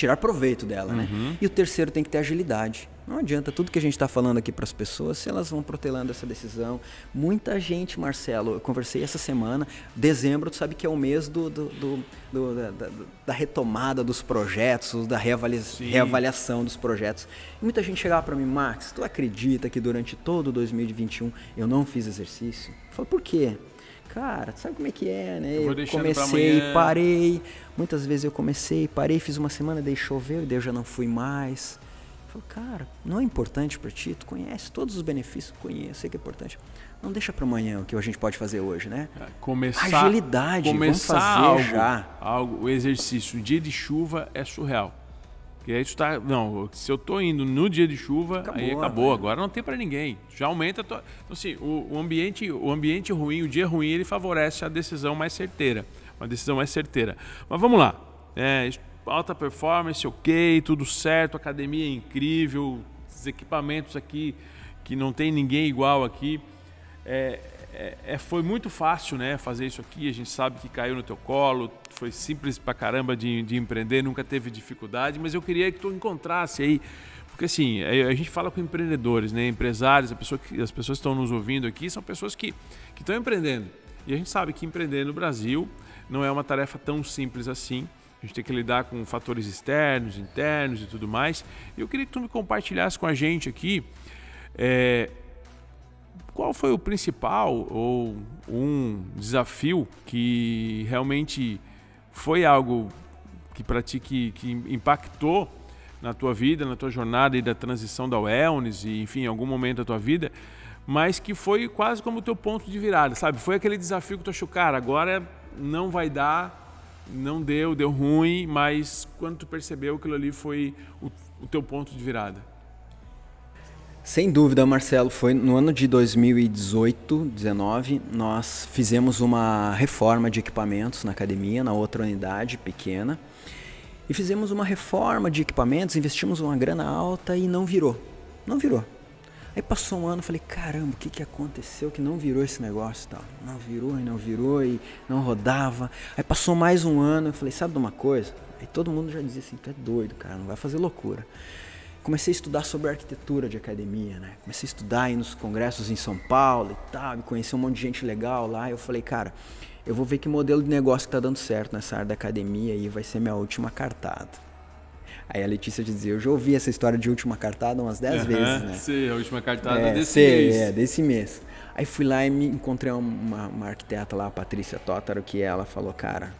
tirar proveito dela, né? uhum. né? E o terceiro tem que ter agilidade. Não adianta tudo que a gente está falando aqui para as pessoas se elas vão protelando essa decisão. Muita gente, Marcelo, eu conversei essa semana, dezembro, tu sabe que é o mês do, do, do, do da, da, retomada dos projetos, da reavalia reavaliação dos projetos. E muita gente chegava para mim, Max, tu acredita que durante todo 2021 eu não fiz exercício? Eu falo, por quê? cara, sabe como é que é, né? Eu, eu comecei, parei. Muitas vezes eu comecei, parei, fiz uma semana, daí choveu, e daí eu já não fui mais. Eu falo, cara, não é importante para ti, tu conhece todos os benefícios, conheço, sei que é importante. Não deixa para amanhã o que a gente pode fazer hoje, né? É, começar, Agilidade, começar vamos fazer algo, já. Algo, o exercício, o dia de chuva é surreal. Porque aí tu tá. Não, se eu tô indo no dia de chuva, acabou, aí acabou. Né? Agora não tem para ninguém. Já aumenta. Tua... Então, assim, o, o, ambiente, o ambiente ruim, o dia ruim, ele favorece a decisão mais certeira. Uma decisão mais certeira. Mas vamos lá. É, alta performance, ok, tudo certo, academia é incrível, esses equipamentos aqui que não tem ninguém igual aqui. É, é, é, foi muito fácil, né, fazer isso aqui. A gente sabe que caiu no teu colo, foi simples pra caramba de, de empreender, nunca teve dificuldade, mas eu queria que tu encontrasse aí. Porque assim, é, a gente fala com empreendedores, né, empresários, a pessoa que, as pessoas que estão nos ouvindo aqui são pessoas que estão empreendendo. E a gente sabe que empreender no Brasil não é uma tarefa tão simples assim. A gente tem que lidar com fatores externos, internos e tudo mais. E eu queria que tu me compartilhasse com a gente aqui é, qual foi o principal ou um desafio que realmente foi algo que para ti que, que impactou na tua vida, na tua jornada e da transição da wellness e enfim, em algum momento da tua vida, mas que foi quase como o teu ponto de virada, sabe? Foi aquele desafio que tu achou, cara, agora não vai dar, não deu, deu ruim, mas quando tu percebeu aquilo ali foi o, o teu ponto de virada. Sem dúvida, Marcelo, foi no ano de 2018, 19, nós fizemos uma reforma de equipamentos na academia, na outra unidade pequena. E fizemos uma reforma de equipamentos, investimos uma grana alta e não virou. Não virou. Aí passou um ano, falei, caramba, o que, que aconteceu que não virou esse negócio tal? Não virou e não virou e não rodava. Aí passou mais um ano, eu falei, sabe de uma coisa? Aí todo mundo já dizia assim, tu é doido, cara, não vai fazer loucura comecei a estudar sobre arquitetura de academia, né? Comecei a estudar aí nos congressos em São Paulo e tal, e conheci um monte de gente legal lá. eu falei, cara, eu vou ver que modelo de negócio que tá dando certo nessa área da academia e vai ser minha última cartada. Aí a Letícia dizia, eu já ouvi essa história de última cartada umas 10 uhum, vezes, né? Sim, a última cartada é, desse mês. É, desse mês. Aí fui lá e me encontrei uma, uma arquiteta lá, a Patrícia Tótaro, que ela falou, cara,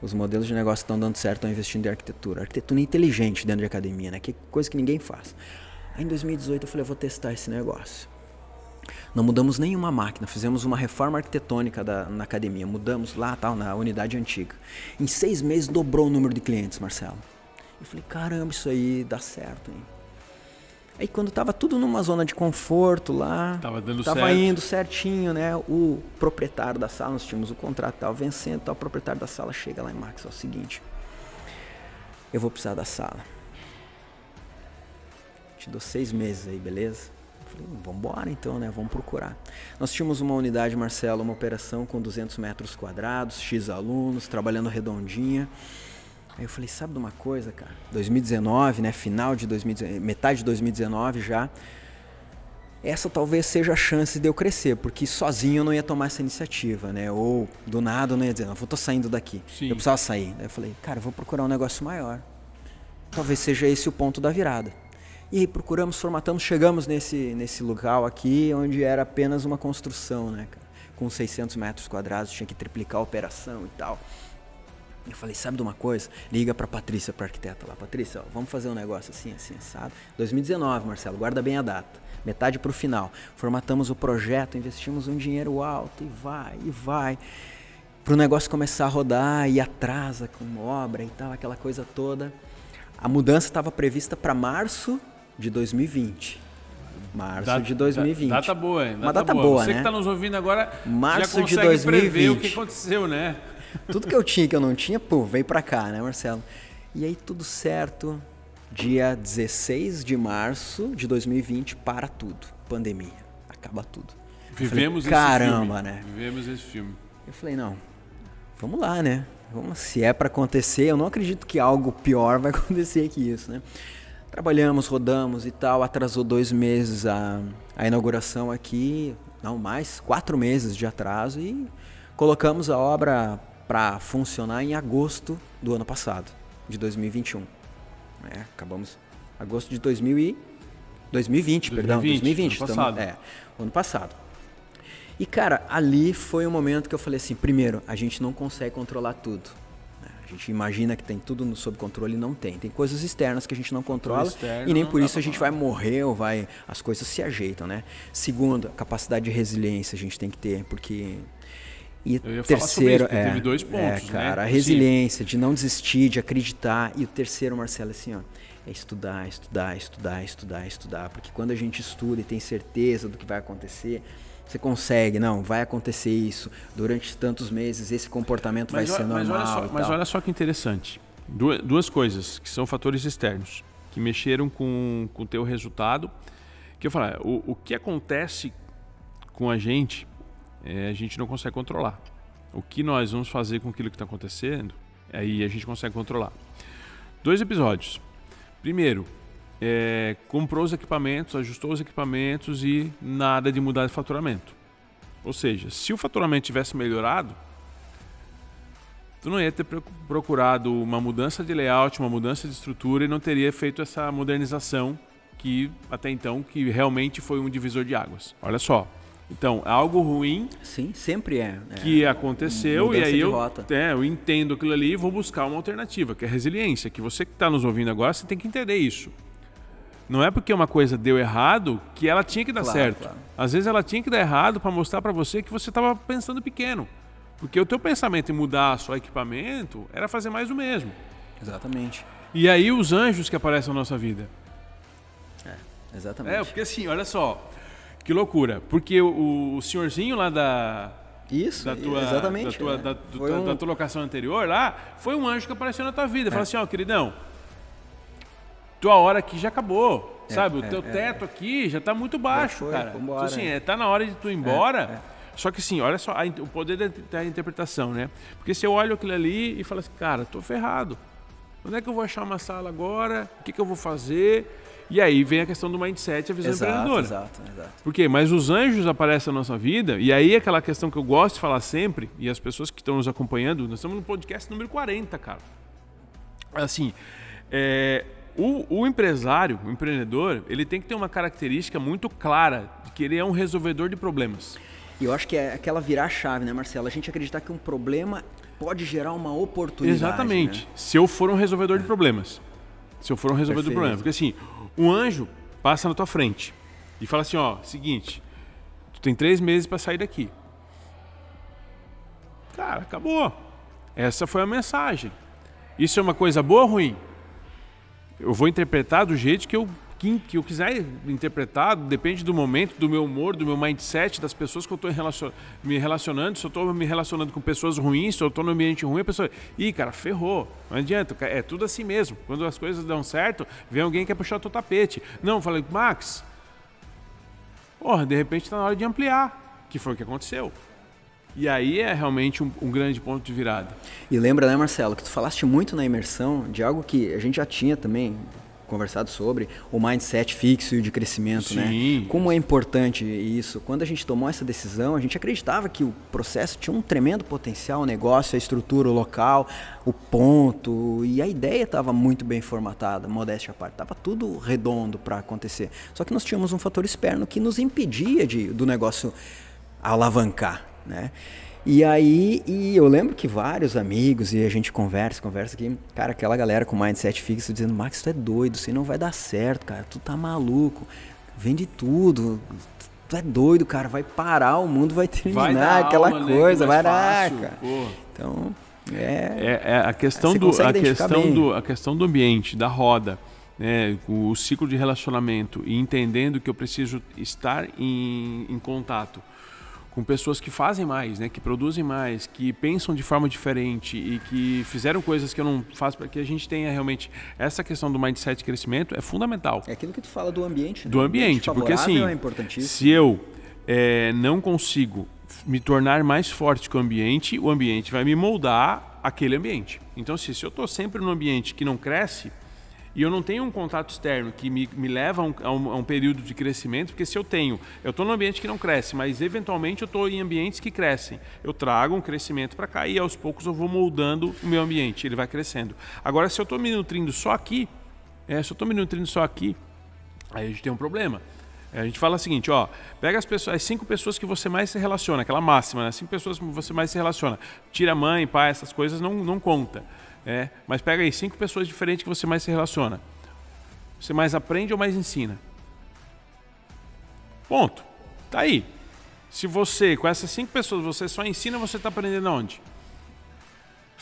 os modelos de negócio estão dando certo, estão investindo em arquitetura. Arquitetura inteligente dentro de academia, né? Que coisa que ninguém faz. Aí em 2018 eu falei, eu vou testar esse negócio. Não mudamos nenhuma máquina, fizemos uma reforma arquitetônica da, na academia, mudamos lá tal, na unidade antiga. Em seis meses dobrou o número de clientes, Marcelo. Eu falei, caramba, isso aí dá certo, hein? Aí quando estava tudo numa zona de conforto lá, tava, dando tava certo. indo certinho, né? O proprietário da sala, nós tínhamos o contrato, tava vencendo, tal, o proprietário da sala chega lá e Max, é o seguinte, eu vou precisar da sala. Te dou seis meses aí, beleza? Eu falei, hum, vamos embora então, né? Vamos procurar. Nós tínhamos uma unidade, Marcelo, uma operação com 200 metros quadrados, X alunos, trabalhando redondinha. Aí eu falei, sabe de uma coisa, cara? 2019, né? Final de 2019, metade de 2019 já. Essa talvez seja a chance de eu crescer, porque sozinho eu não ia tomar essa iniciativa, né? Ou do nada eu não ia dizer, não, vou tô saindo daqui. Sim. Eu precisava sair. Aí eu falei, cara, eu vou procurar um negócio maior. Talvez seja esse o ponto da virada. E aí procuramos, formatamos, chegamos nesse, nesse local aqui, onde era apenas uma construção, né, Com 600 metros quadrados, tinha que triplicar a operação e tal. Eu falei, sabe de uma coisa? Liga pra Patrícia, pra arquiteta lá. Patrícia, ó, vamos fazer um negócio assim, assim, sabe? 2019, Marcelo, guarda bem a data. Metade pro final. Formatamos o projeto, investimos um dinheiro alto e vai, e vai. Pro negócio começar a rodar e atrasa com obra e tal, aquela coisa toda. A mudança estava prevista para março de 2020. Março data, de 2020. Data boa, hein? Data Uma data boa, boa Você né? que está nos ouvindo agora março já consegue de 2020. prever o que aconteceu, né? Tudo que eu tinha que eu não tinha, pô, veio pra cá, né, Marcelo? E aí tudo certo. Dia 16 de março de 2020, para tudo. Pandemia. Acaba tudo. Vivemos falei, Caramba, esse filme. né? Vivemos esse filme. Eu falei, não, vamos lá, né? Vamos, se é para acontecer, eu não acredito que algo pior vai [LAUGHS] acontecer que isso, né? Trabalhamos, rodamos e tal, atrasou dois meses a, a inauguração aqui, não mais, quatro meses de atraso e colocamos a obra para funcionar em agosto do ano passado, de 2021. É, acabamos agosto de 2000 e 2020, 2020 perdão, 2020, ano, passado. é, ano passado. E cara, ali foi o um momento que eu falei assim, primeiro, a gente não consegue controlar tudo. Né? A gente imagina que tem tudo sob controle e não tem. Tem coisas externas que a gente não controla e nem por isso a gente vai morrer ou vai. As coisas se ajeitam, né? Segundo, capacidade de resiliência a gente tem que ter, porque e terceiro isso, é, pontos, é, né? cara, né? a resiliência, de não desistir, de acreditar. E o terceiro, Marcelo, é assim, ó, é estudar, estudar, estudar, estudar, estudar, porque quando a gente estuda e tem certeza do que vai acontecer, você consegue, não, vai acontecer isso durante tantos meses, esse comportamento mas, vai ser mas normal. Olha só, mas olha só que interessante. Duas, duas coisas que são fatores externos que mexeram com o teu resultado. Que eu falar, é, o, o que acontece com a gente é, a gente não consegue controlar. O que nós vamos fazer com aquilo que está acontecendo, aí a gente consegue controlar. Dois episódios. Primeiro, é, comprou os equipamentos, ajustou os equipamentos e nada de mudar de faturamento. Ou seja, se o faturamento tivesse melhorado, tu não ia ter procurado uma mudança de layout, uma mudança de estrutura e não teria feito essa modernização que até então que realmente foi um divisor de águas. Olha só, então, algo ruim. Sim, sempre é. é que aconteceu e aí eu, é, eu entendo aquilo ali e vou buscar uma alternativa, que é resiliência. Que você que está nos ouvindo agora, você tem que entender isso. Não é porque uma coisa deu errado que ela tinha que dar claro, certo. Claro. Às vezes ela tinha que dar errado para mostrar para você que você estava pensando pequeno. Porque o teu pensamento em mudar só equipamento era fazer mais o mesmo. Exatamente. E aí os anjos que aparecem na nossa vida. É, é exatamente. É, porque assim, olha só, que loucura. Porque o, o senhorzinho lá da. Isso, da tua, exatamente. Da tua, da, do, um... da tua locação anterior lá, foi um anjo que apareceu na tua vida. É. Falou assim: ó, oh, queridão, tua hora aqui já acabou. É, sabe, é, o teu é. teto aqui já está muito baixo, foi, cara. então, assim, é, tá na hora de tu ir é, embora. É. Só que sim, olha só a, o poder da, da, interpretação, né? Porque se eu olho aquilo ali e falo assim, cara, tô ferrado. Onde é que eu vou achar uma sala agora? O que, que eu vou fazer? E aí vem a questão do mindset e a visão exato, empreendedora. Exato, exato. Por quê? Mas os anjos aparecem na nossa vida, e aí aquela questão que eu gosto de falar sempre, e as pessoas que estão nos acompanhando, nós estamos no podcast número 40, cara. Assim, é, o, o, empresário, o empreendedor, ele tem que ter uma característica muito clara de que ele é um resolvedor de problemas. E eu acho que é aquela virar chave, né, Marcelo? A gente acreditar que um problema pode gerar uma oportunidade. Exatamente. Né? Se eu for um resolvedor é. de problemas. Se eu for um resolvedor Perfeito. de problemas. Porque assim, um anjo passa na tua frente e fala assim: ó, seguinte, tu tem três meses para sair daqui. Cara, acabou. Essa foi a mensagem. Isso é uma coisa boa ou ruim? Eu vou interpretar do jeito que eu quem que eu quiser interpretar, depende do momento, do meu humor, do meu mindset, das pessoas que eu estou relacion... me relacionando. Se eu estou me relacionando com pessoas ruins, se eu estou no ambiente ruim, a pessoa. Ih, cara, ferrou. Não adianta, é tudo assim mesmo. Quando as coisas dão certo, vem alguém que quer puxar o teu tapete. Não, falei, Max, porra, de repente está na hora de ampliar, que foi o que aconteceu. E aí é realmente um, um, grande ponto de virada. E lembra, né, Marcelo, que tu falaste muito na imersão de algo que a gente já tinha também, conversado sobre, o mindset fixo e de crescimento, né? Sim. né? Como é importante isso. Quando a gente tomou essa decisão, a gente acreditava que o processo tinha um tremendo potencial, o negócio, a estrutura, o local, o ponto, e a ideia estava muito bem formatada, modéstia à parte, estava tudo redondo para acontecer. Só que nós tínhamos um fator externo que nos impedia de, do negócio alavancar, né? E aí, e eu lembro que vários amigos, e a gente conversa, conversa aqui, cara, aquela galera com mindset fixo dizendo, Max, tu é doido, isso aí não vai dar certo, cara, tu tá maluco, vende tudo, tu é doido, cara, vai parar, o mundo vai terminar, vai aquela alma, né, coisa, né? vai dar, cara. Então, é, é, é, a questão do a questão do a questão do ambiente da roda né o, o, ciclo de relacionamento e entendendo que eu preciso estar em, em contato com pessoas que fazem mais, né, que produzem mais, que pensam de forma diferente e que fizeram coisas que eu não faço para que a gente tenha é, realmente essa questão do mindset de crescimento é fundamental. É aquilo que tu fala do ambiente. Né? Do ambiente, porque assim, é se eu é, não consigo me tornar mais forte que o ambiente, o ambiente vai me moldar aquele ambiente. Então, se, assim, se eu estou sempre num ambiente que não cresce, e eu não tenho um contato externo que me, me leva a um, a, um, a um, período de crescimento, porque se eu tenho, eu estou num ambiente que não cresce, mas eventualmente eu estou em ambientes que crescem. Eu trago um crescimento para cá e aos poucos eu vou moldando o meu ambiente, ele vai crescendo. Agora, se eu estou me nutrindo só aqui, é, se eu estou me nutrindo só aqui, aí a gente tem um problema. A gente fala o seguinte, ó, pega as, pessoas, as cinco pessoas que você mais se relaciona, aquela máxima, né? Cinco pessoas que você mais se relaciona. Tira mãe, pai, essas coisas não, não conta. É, mas pega aí cinco pessoas diferentes que você mais se relaciona. Você mais aprende ou mais ensina? Ponto. Tá aí. Se você, com essas cinco pessoas, você só ensina, você tá aprendendo onde?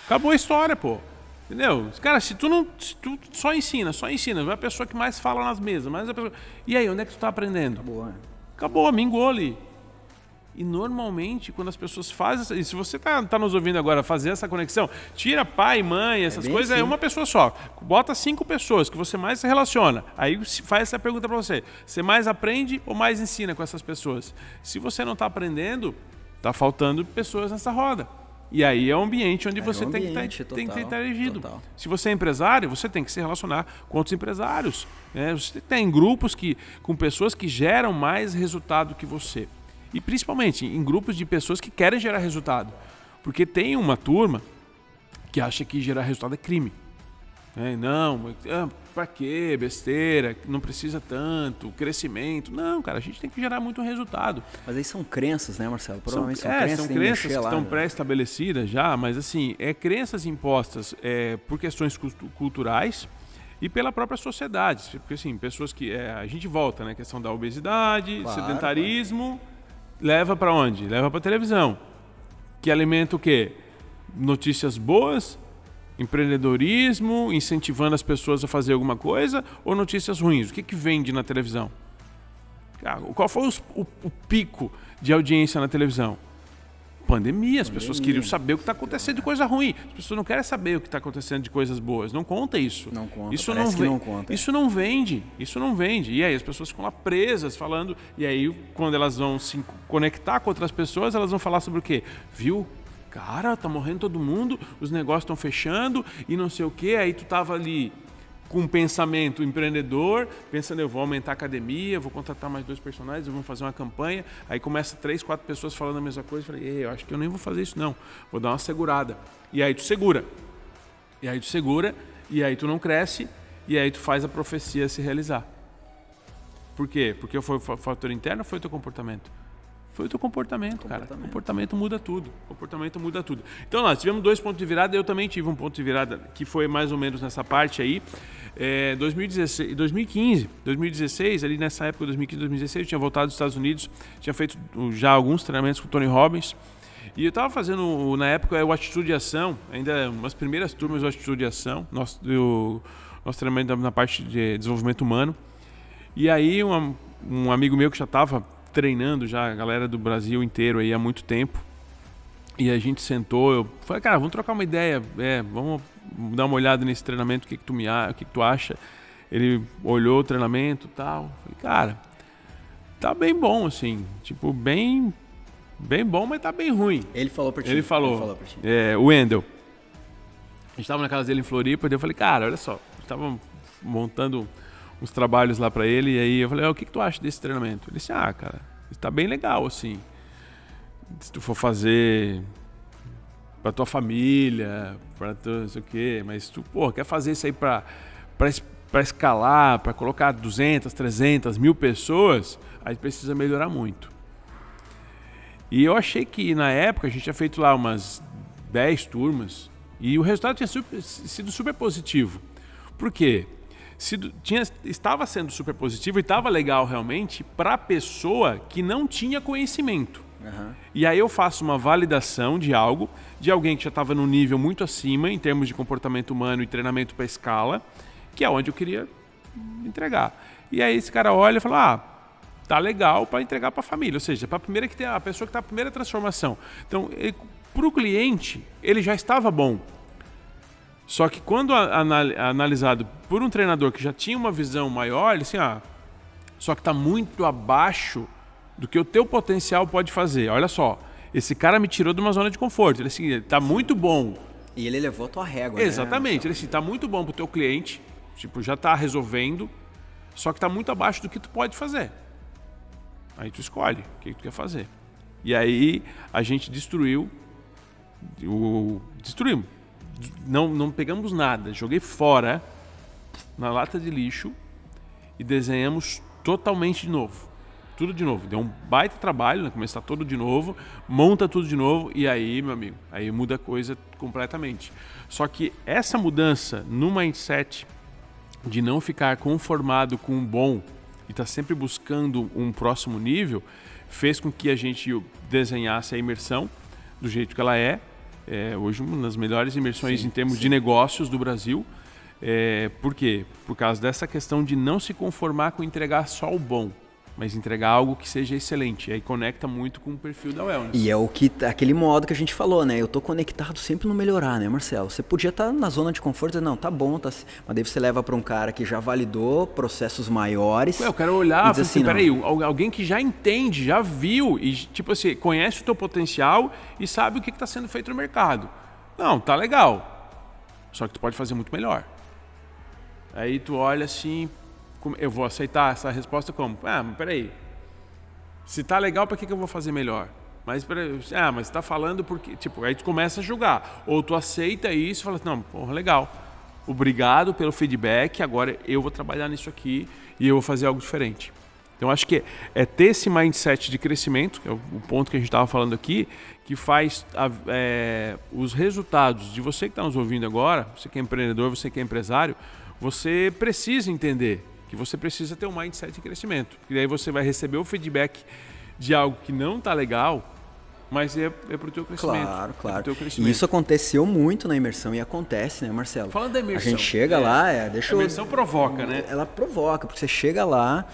Acabou a história, pô. Entendeu? Cara, se tu não. Se tu só ensina, só ensina. É a pessoa que mais fala nas mesas. Mas a pessoa... E aí, onde é que tu tá aprendendo? Acabou, né? Acabou, mingou ali. E normalmente, quando as pessoas fazem. Essa, e se você está tá nos ouvindo agora fazer essa conexão, tira pai, mãe, essas é coisas, é assim. uma pessoa só. Bota cinco pessoas que você mais se relaciona. Aí faz essa pergunta para você: você mais aprende ou mais ensina com essas pessoas? Se você não está aprendendo, está faltando pessoas nessa roda. E aí é o um ambiente onde é você tá, ambiente, tem, que estar, tá tem que estar erigido. Total. Se você é empresário, você tem que se relacionar com outros empresários. Né? Você tem grupos que, com pessoas que geram mais resultado que você. E principalmente em grupos de pessoas que querem gerar resultado. Porque tem uma turma que acha que gerar resultado é crime. É, não, ah, pra quê? Besteira, não precisa tanto, crescimento. Não, cara, a gente tem que gerar muito resultado. Mas aí são crenças, né, Marcelo? Provavelmente são, são é, crenças. São crenças que lá, estão né? pré-estabelecidas já, mas assim, é crenças impostas é, por questões culturais e pela própria sociedade. Porque assim, pessoas que. É, a gente volta, né? A questão da obesidade, claro, sedentarismo. Claro leva para onde? Leva para televisão, que alimenta o quê? Notícias boas, empreendedorismo, incentivando as pessoas a fazer alguma coisa, ou notícias ruins? O que, que vende na televisão? Ah, qual foi o, o, o pico de audiência na televisão? pandemia, as pandemia. pessoas queriam saber o que está acontecendo de coisa ruim. As pessoas não querem saber o que está acontecendo de coisas boas. Não conta isso. Não conta. Isso não, não conta. Isso não vende. Isso não vende. E aí as pessoas ficam lá presas falando. E aí quando elas vão se conectar com outras pessoas, elas vão falar sobre o quê? Viu? Cara, tá morrendo todo mundo, os negócios estão fechando e não sei o quê. Aí tu tava ali com um pensamento empreendedor, pensando eu vou aumentar a academia, vou contratar mais dois personagens, vamos fazer uma campanha. Aí começa três, quatro pessoas falando a mesma coisa, eu falei, eu acho que eu nem vou fazer isso não, vou dar uma segurada. E aí tu segura, e aí tu segura, e aí tu não cresce, e aí tu faz a profecia se realizar. Por quê? Porque foi o fator interno ou foi o teu comportamento? Foi o teu comportamento, comportamento. cara. comportamento muda tudo. comportamento muda tudo. Então nós tivemos dois pontos de virada, eu também tive um ponto de virada que foi mais ou menos nessa parte aí. É, 2016, 2015, 2016, ali nessa época, 2015, 2016, eu tinha voltado dos Estados Unidos, tinha feito uh, já alguns treinamentos com o Tony Robbins. E eu estava fazendo, uh, na época, o Atitude e Ação, ainda umas primeiras turmas do Atitude e Ação, nosso, do, nosso treinamento na parte de desenvolvimento humano. E aí, uma, um amigo meu que já estava treinando já a galera do Brasil inteiro aí há muito tempo. E a gente sentou, eu falei, cara, vamos trocar uma ideia, é, vamos dar uma olhada nesse treinamento, o que, que tu me o que, que tu acha? Ele olhou o treinamento tal. Falei, cara, tá bem bom, assim. Tipo, bem. Bem bom, mas tá bem ruim. Ele falou pra ti. Ele falou. Ele falou ti. É, o Wendel. A gente tava na casa dele em Floripa, daí eu falei, cara, olha só, a gente tava montando uns trabalhos lá para ele. E aí eu falei, ah, o que, que tu acha desse treinamento? Ele disse, ah, cara, está bem legal, assim. Se tu for fazer para tua família, para tu não sei o quê, mas tu, pô, quer fazer isso aí para para escalar, para colocar 200, 300, mil pessoas, aí precisa melhorar muito. E eu achei que na época a gente tinha feito lá umas 10 turmas e o resultado tinha super, sido super positivo. Por quê? sido, tinha, estava sendo super positivo e estava legal realmente para a pessoa que não tinha conhecimento. Uhum. E aí eu faço uma validação de algo, de alguém que já estava num nível muito acima em termos de comportamento humano e treinamento para escala, que é onde eu queria entregar. E aí esse cara olha e fala: ah, tá legal para entregar para a família, ou seja, para a primeira que tem a pessoa que está a primeira transformação. Então, para o cliente, ele já estava bom. Só que quando é analisado por um treinador que já tinha uma visão maior, ele assim, ah, só que está muito abaixo do que o teu potencial pode fazer. Olha só, esse cara me tirou de uma zona de conforto. Ele assim, tá muito bom. E ele a tua régua, né, Exatamente. Né? Ele assim, tá muito bom pro teu cliente, tipo, já tá resolvendo, só que tá muito abaixo do que tu pode fazer. Aí tu escolhe o que tu quer fazer. E aí a gente destruiu o destruímos não, não pegamos nada, joguei fora na lata de lixo e desenhamos totalmente de novo. Tudo de novo. Deu um baita trabalho, né? começar tudo de novo, monta tudo de novo e aí, meu amigo, aí muda a coisa completamente. Só que essa mudança no mindset de não ficar conformado com o bom e estar tá sempre buscando um próximo nível fez com que a gente desenhasse a imersão do jeito que ela é, é, hoje uma das melhores imersões sim, em termos sim. de negócios do Brasil. É, por quê? Por causa dessa questão de não se conformar com entregar só o bom mas entregar algo que seja excelente. E aí conecta muito com o perfil da wellness. E é o que aquele modo que a gente falou, né? Eu tô conectado sempre no melhorar, né, Marcelo? Você podia estar tá na zona de conforto, dizer, não, tá bom, tá, mas daí você leva para um cara que já validou processos maiores. Ué, eu quero olhar, e dizer assim, assim peraí, alguém que já entende, já viu e tipo assim, conhece o teu potencial e sabe o que está sendo feito no mercado. Não, tá legal. Só que tu pode fazer muito melhor. Aí tu olha assim, eu vou aceitar essa resposta como? Ah, mas peraí. Se tá legal, para que, que eu vou fazer melhor? Mas peraí, ah, mas está falando porque. Tipo, aí tu começa a julgar. Ou tu aceita isso e fala assim, não, porra, legal. Obrigado pelo feedback, agora eu vou trabalhar nisso aqui e eu vou fazer algo diferente. Então acho que é ter esse mindset de crescimento, que é o ponto que a gente estava falando aqui, que faz a, é, os resultados de você que está nos ouvindo agora, você que é empreendedor, você que é empresário, você precisa entender que você precisa ter um mindset de crescimento. e aí você vai receber o feedback de algo que não está legal, mas é, é para o teu crescimento. Claro, é claro. É crescimento. Isso aconteceu muito na imersão e acontece, né, Marcelo? Falando da imersão. A gente chega é, lá, é, deixa A imersão eu, provoca, né? Ela provoca, porque você chega lá.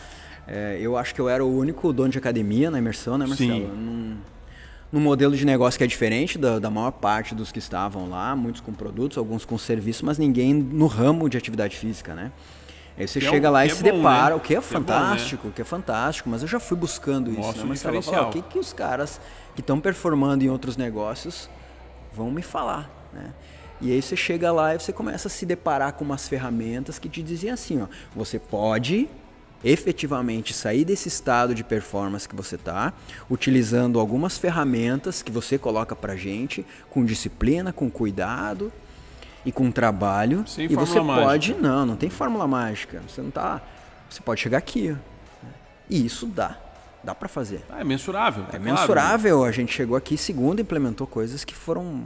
É, eu acho que eu era o único dono de academia na imersão, né, Marcelo? Sim. Num, num modelo de negócio que é diferente da, da maior parte dos que estavam lá, muitos com produtos, alguns com serviço, mas ninguém no ramo de atividade física, né? Aí você que é chega é lá e é se bom, né? depara, né? o que é fantástico, é bom, né? o que é fantástico, mas eu já fui buscando isso. né? Mas eu falo, o que, que os caras que estão performando em outros negócios vão me falar, né? E aí você chega lá e você começa a se deparar com umas ferramentas que te dizem assim, ó, você pode efetivamente sair desse estado de performance que você tá, utilizando algumas ferramentas que você coloca pra gente, com disciplina, com cuidado, e com trabalho. Sem e você mágica. pode, não, não tem fórmula mágica. Você não tá, você pode chegar aqui. Né? E isso dá. Dá para fazer. Ah, é mensurável. é tá mensurável. A gente chegou aqui segundo implementou coisas que foram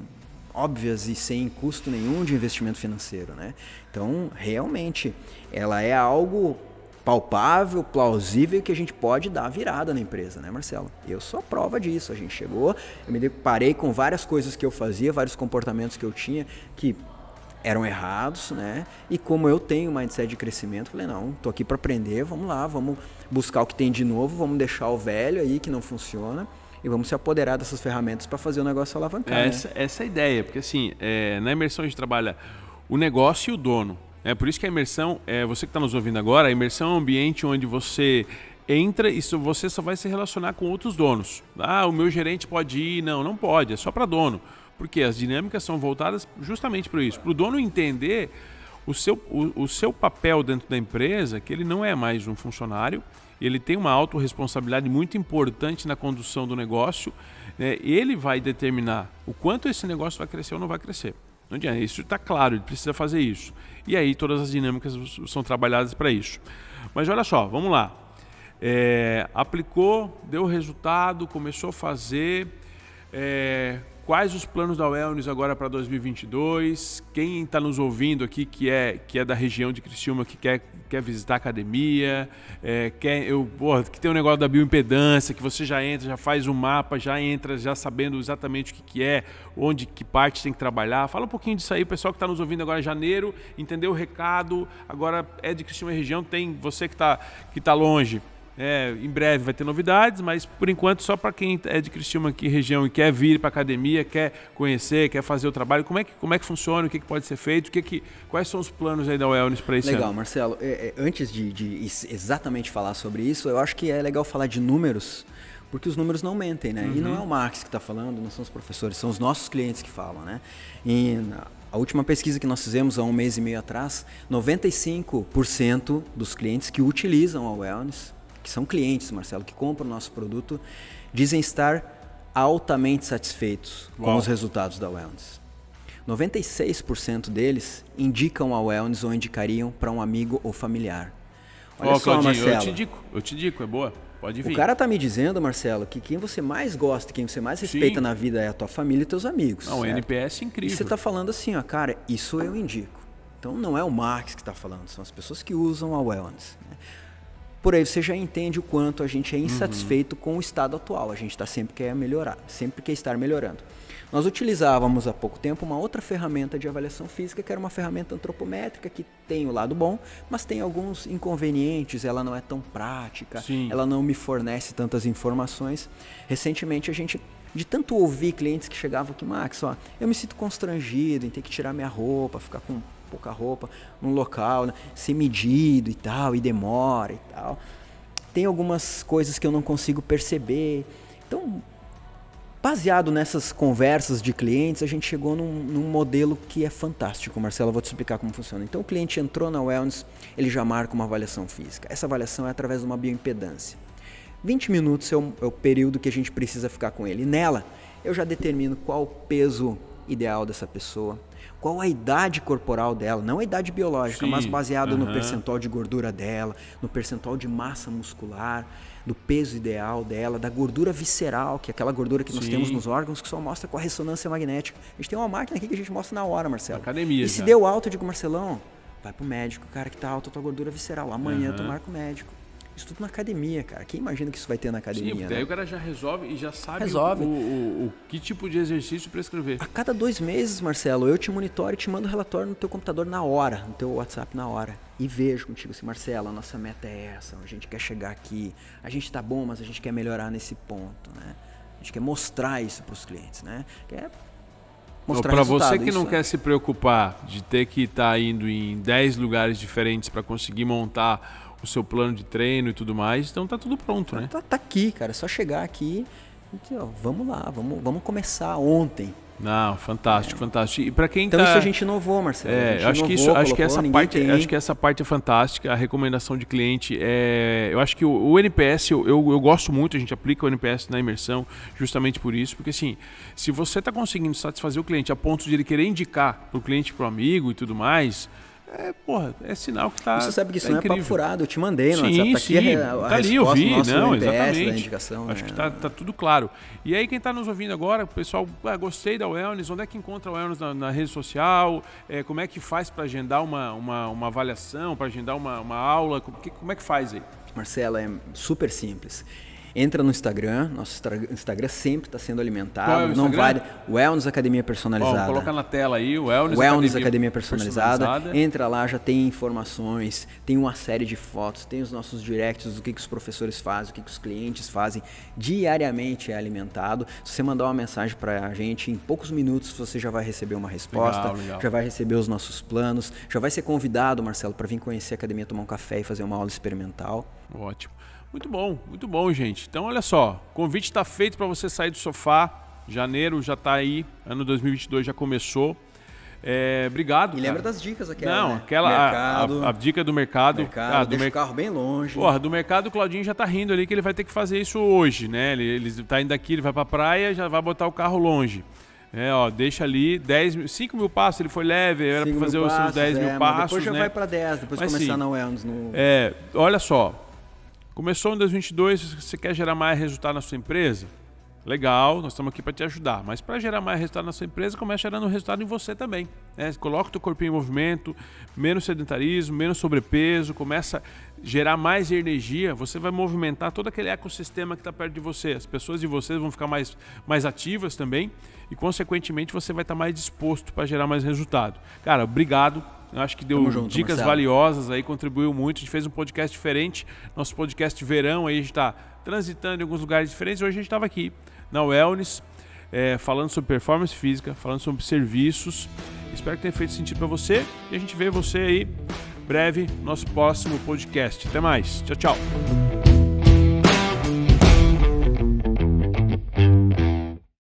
óbvias e sem custo nenhum de investimento financeiro, né? Então, realmente, ela é algo palpável, plausível que a gente pode dar virada na empresa, né, Marcelo? Eu sou a prova disso. A gente chegou, eu me deparei com várias coisas que eu fazia, vários comportamentos que eu tinha que eram errados, né? E como eu tenho mindset de crescimento, falei, não, tô aqui para aprender, vamos lá, vamos buscar o que tem de novo, vamos deixar o velho aí que não funciona e vamos se apoderar dessas ferramentas para fazer o negócio alavancar. Né? Essa, né? essa é a ideia, porque assim, é, na imersão a gente trabalha o negócio e o dono. É por isso que a imersão, é, você que está nos ouvindo agora, a imersão é um ambiente onde você entra e você só vai se relacionar com outros donos. Ah, o meu gerente pode ir, não, não pode, é só para dono. Porque as dinâmicas são voltadas justamente para isso, para o dono entender o seu, o, o, seu papel dentro da empresa, que ele não é mais um funcionário, ele tem uma autorresponsabilidade muito importante na condução do negócio, né? ele vai determinar o quanto esse negócio vai crescer ou não vai crescer. Não adianta, isso está claro, ele precisa fazer isso. E aí todas as dinâmicas são trabalhadas para isso. Mas olha só, vamos lá. É, aplicou, deu resultado, começou a fazer. É, quais os planos da Wellness agora para 2022? Quem está nos ouvindo aqui que é, que é da região de Criciúma, que quer, quer visitar a academia, é, quer, eu, porra, que tem um negócio da bioimpedância, que você já entra, já faz o um mapa, já entra, já sabendo exatamente o que, que é, onde, que parte tem que trabalhar. Fala um pouquinho disso aí, pessoal que está nos ouvindo agora em janeiro, entendeu o recado, agora é de Criciúma região, tem você que está que tá longe é, em breve vai ter novidades, mas por enquanto só para quem é de Criciúma aqui região e quer vir para academia, quer conhecer, quer fazer o trabalho, como é que, como é que funciona, o que, que pode ser feito, o que que, quais são os planos aí da Wellness para esse legal, ano? Legal, Marcelo. É, é, antes de, de exatamente falar sobre isso, eu acho que é legal falar de números, porque os números não mentem, né? Uhum. E não uhum. é o Marx que está falando, não são os professores, são os nossos clientes que falam, né? E a última pesquisa que nós fizemos há um mês e meio atrás, 95% dos clientes que utilizam a Wellness que são clientes, Marcelo, que compram o nosso produto, dizem estar altamente satisfeitos Uau. com os resultados da Wellness. 96% deles indicam a Wellness ou indicariam para um amigo ou familiar. Olha oh, só, Claudinho, Marcelo. Eu te indico, eu te indico, é boa. Pode vir. O cara tá me dizendo, Marcelo, que quem você mais gosta, quem você mais respeita Sim. na vida é a tua família e teus amigos. Não, o NPS é incrível. E você tá falando assim, ó, cara, isso eu indico. Então não é o Marx que está falando, são as pessoas que usam a Wellness. Né? Por aí você já entende o quanto a gente é uhum. insatisfeito uhum. com o estado atual. A gente está sempre quer melhorar, sempre quer estar melhorando. Nós utilizávamos há pouco tempo uma outra ferramenta de avaliação física, que era uma ferramenta antropométrica, que tem o lado bom, mas tem alguns inconvenientes, ela não é tão prática, Sim. ela não me fornece tantas informações. Recentemente a gente de tanto ouvir clientes que chegavam aqui, Max, ó, eu me sinto constrangido em ter que tirar minha roupa, ficar com pouca roupa, num local, né? ser medido e tal, e demora e tal. Tem algumas coisas que eu não consigo perceber. Então, baseado nessas conversas de clientes, a gente chegou num, num modelo que é fantástico, Marcelo. Eu vou te explicar como funciona. Então, o cliente entrou na Wellness, ele já marca uma avaliação física. Essa avaliação é através de uma bioimpedância. 20 minutos é o, é o período que a gente precisa ficar com ele. E nela, eu já determino qual o peso ideal dessa pessoa, qual a idade corporal dela, não a idade biológica, Sim. mas baseado uhum. no percentual de gordura dela, no percentual de massa muscular, do peso ideal dela, da gordura visceral, que é aquela gordura que Sim. nós temos nos órgãos, que só mostra com a ressonância magnética. A gente tem uma máquina aqui que a gente mostra na hora, Marcelo. Academia. E se já. deu alto, eu digo, Marcelão, vai pro médico, cara, que tá alta a tua gordura visceral. Amanhã uhum. tu marca o médico. Estudo na academia, cara. Quem imagina que isso vai ter na academia? Sim, daí né? o cara já resolve e já sabe resolve. O, o, o que tipo de exercício prescrever. A cada dois meses, Marcelo, eu te monitoro e te mando o relatório no teu computador na hora, no teu WhatsApp na hora. E vejo contigo assim, Marcelo, a nossa meta é essa, a gente quer chegar aqui, a gente tá bom, mas a gente quer melhorar nesse ponto, né? A gente quer mostrar isso para os clientes, né? Quer Para você que isso, não né? quer se preocupar de ter que estar tá indo em 10 lugares diferentes para conseguir montar o seu plano de treino e tudo mais. Então tá tudo pronto, tá, né? Tá, tá aqui, cara. É só chegar aqui e, ó, vamos lá, vamos, vamos começar ontem. Não, fantástico, é. fantástico. E para quem então tá... isso a gente inovou, Marcelo. É, acho inovou, que isso, acho que essa parte, tem. acho que essa parte é fantástica. A recomendação de cliente é, eu acho que o, o NPS eu, eu, eu, gosto muito. A gente aplica o NPS na imersão justamente por isso, porque assim, se você está conseguindo satisfazer o cliente a ponto de ele querer indicar para o cliente, para o amigo e tudo mais, é, porra, é sinal que tá. Você sabe que tá isso tá não é papo furado, eu te mandei no sim, WhatsApp. Tá sim, aqui a, a tá ali, eu vi, não, MPS, né, exatamente. Acho né? que é. tá, tá, tudo claro. E aí, quem tá nos ouvindo agora, pessoal, ah, gostei da Wellness, onde é que encontra a Wellness na, na rede social? É, como é que faz para agendar uma, uma, uma avaliação, para agendar uma, uma aula? Como, que, como é que faz aí? Marcela, é super simples Entra no Instagram, nosso Instagram sempre está sendo alimentado. é o não vale. Wellness Academia Personalizada. coloca na tela aí, Wellness, Wellness Academia, Academia personalizada. personalizada. Entra lá, já tem informações, tem uma série de fotos, tem os nossos directs do que, que os professores fazem, o que, que os clientes fazem. Diariamente é alimentado. Se você mandar uma mensagem para a gente, em poucos minutos você já vai receber uma resposta, legal, legal. já vai receber os nossos planos, já vai ser convidado, Marcelo, para vir conhecer a academia, tomar um café e fazer uma aula experimental. Ótimo. Muito bom, muito bom, gente. Então, olha só, convite está feito para você sair do sofá. Janeiro já está aí, ano 2022 já começou. É, obrigado. E lembra cara. das dicas aquela. Não, né? aquela. Mercado, a, a, a, dica do mercado. mercado ah, do deixa mer... o carro bem longe. Porra, do mercado, o Claudinho já tá rindo ali que ele vai ter que fazer isso hoje, né? Ele, ele tá indo aqui, ele vai pra praia, já vai botar o carro longe. É, ó, deixa ali 10 5 mil passos, ele foi leve, era pra fazer os seus 10 é, mil passos. Depois já né? vai pra 10, depois mas começar sim, não é no. É, olha só, Começou em 2022, você quer gerar mais resultado na sua empresa? Legal, nós estamos aqui para te ajudar. Mas para gerar mais resultado na sua empresa, começa gerando resultado em você também. Né? Coloca o teu corpinho em movimento, menos sedentarismo, menos sobrepeso, começa a gerar mais energia. Você vai movimentar todo aquele ecossistema que está perto de você. As pessoas de vocês vão ficar mais, mais ativas também e, consequentemente, você vai estar tá mais disposto para gerar mais resultado. Cara, obrigado eu acho que deu junto, dicas Marcelo. valiosas aí, contribuiu muito. A gente fez um podcast diferente, nosso podcast de verão aí, a gente está transitando em alguns lugares diferentes. Hoje a gente estava aqui na Wellness, é, falando sobre performance física, falando sobre serviços. Espero que tenha feito sentido para você e a gente vê você aí breve, nosso próximo podcast. Até mais. Tchau, tchau.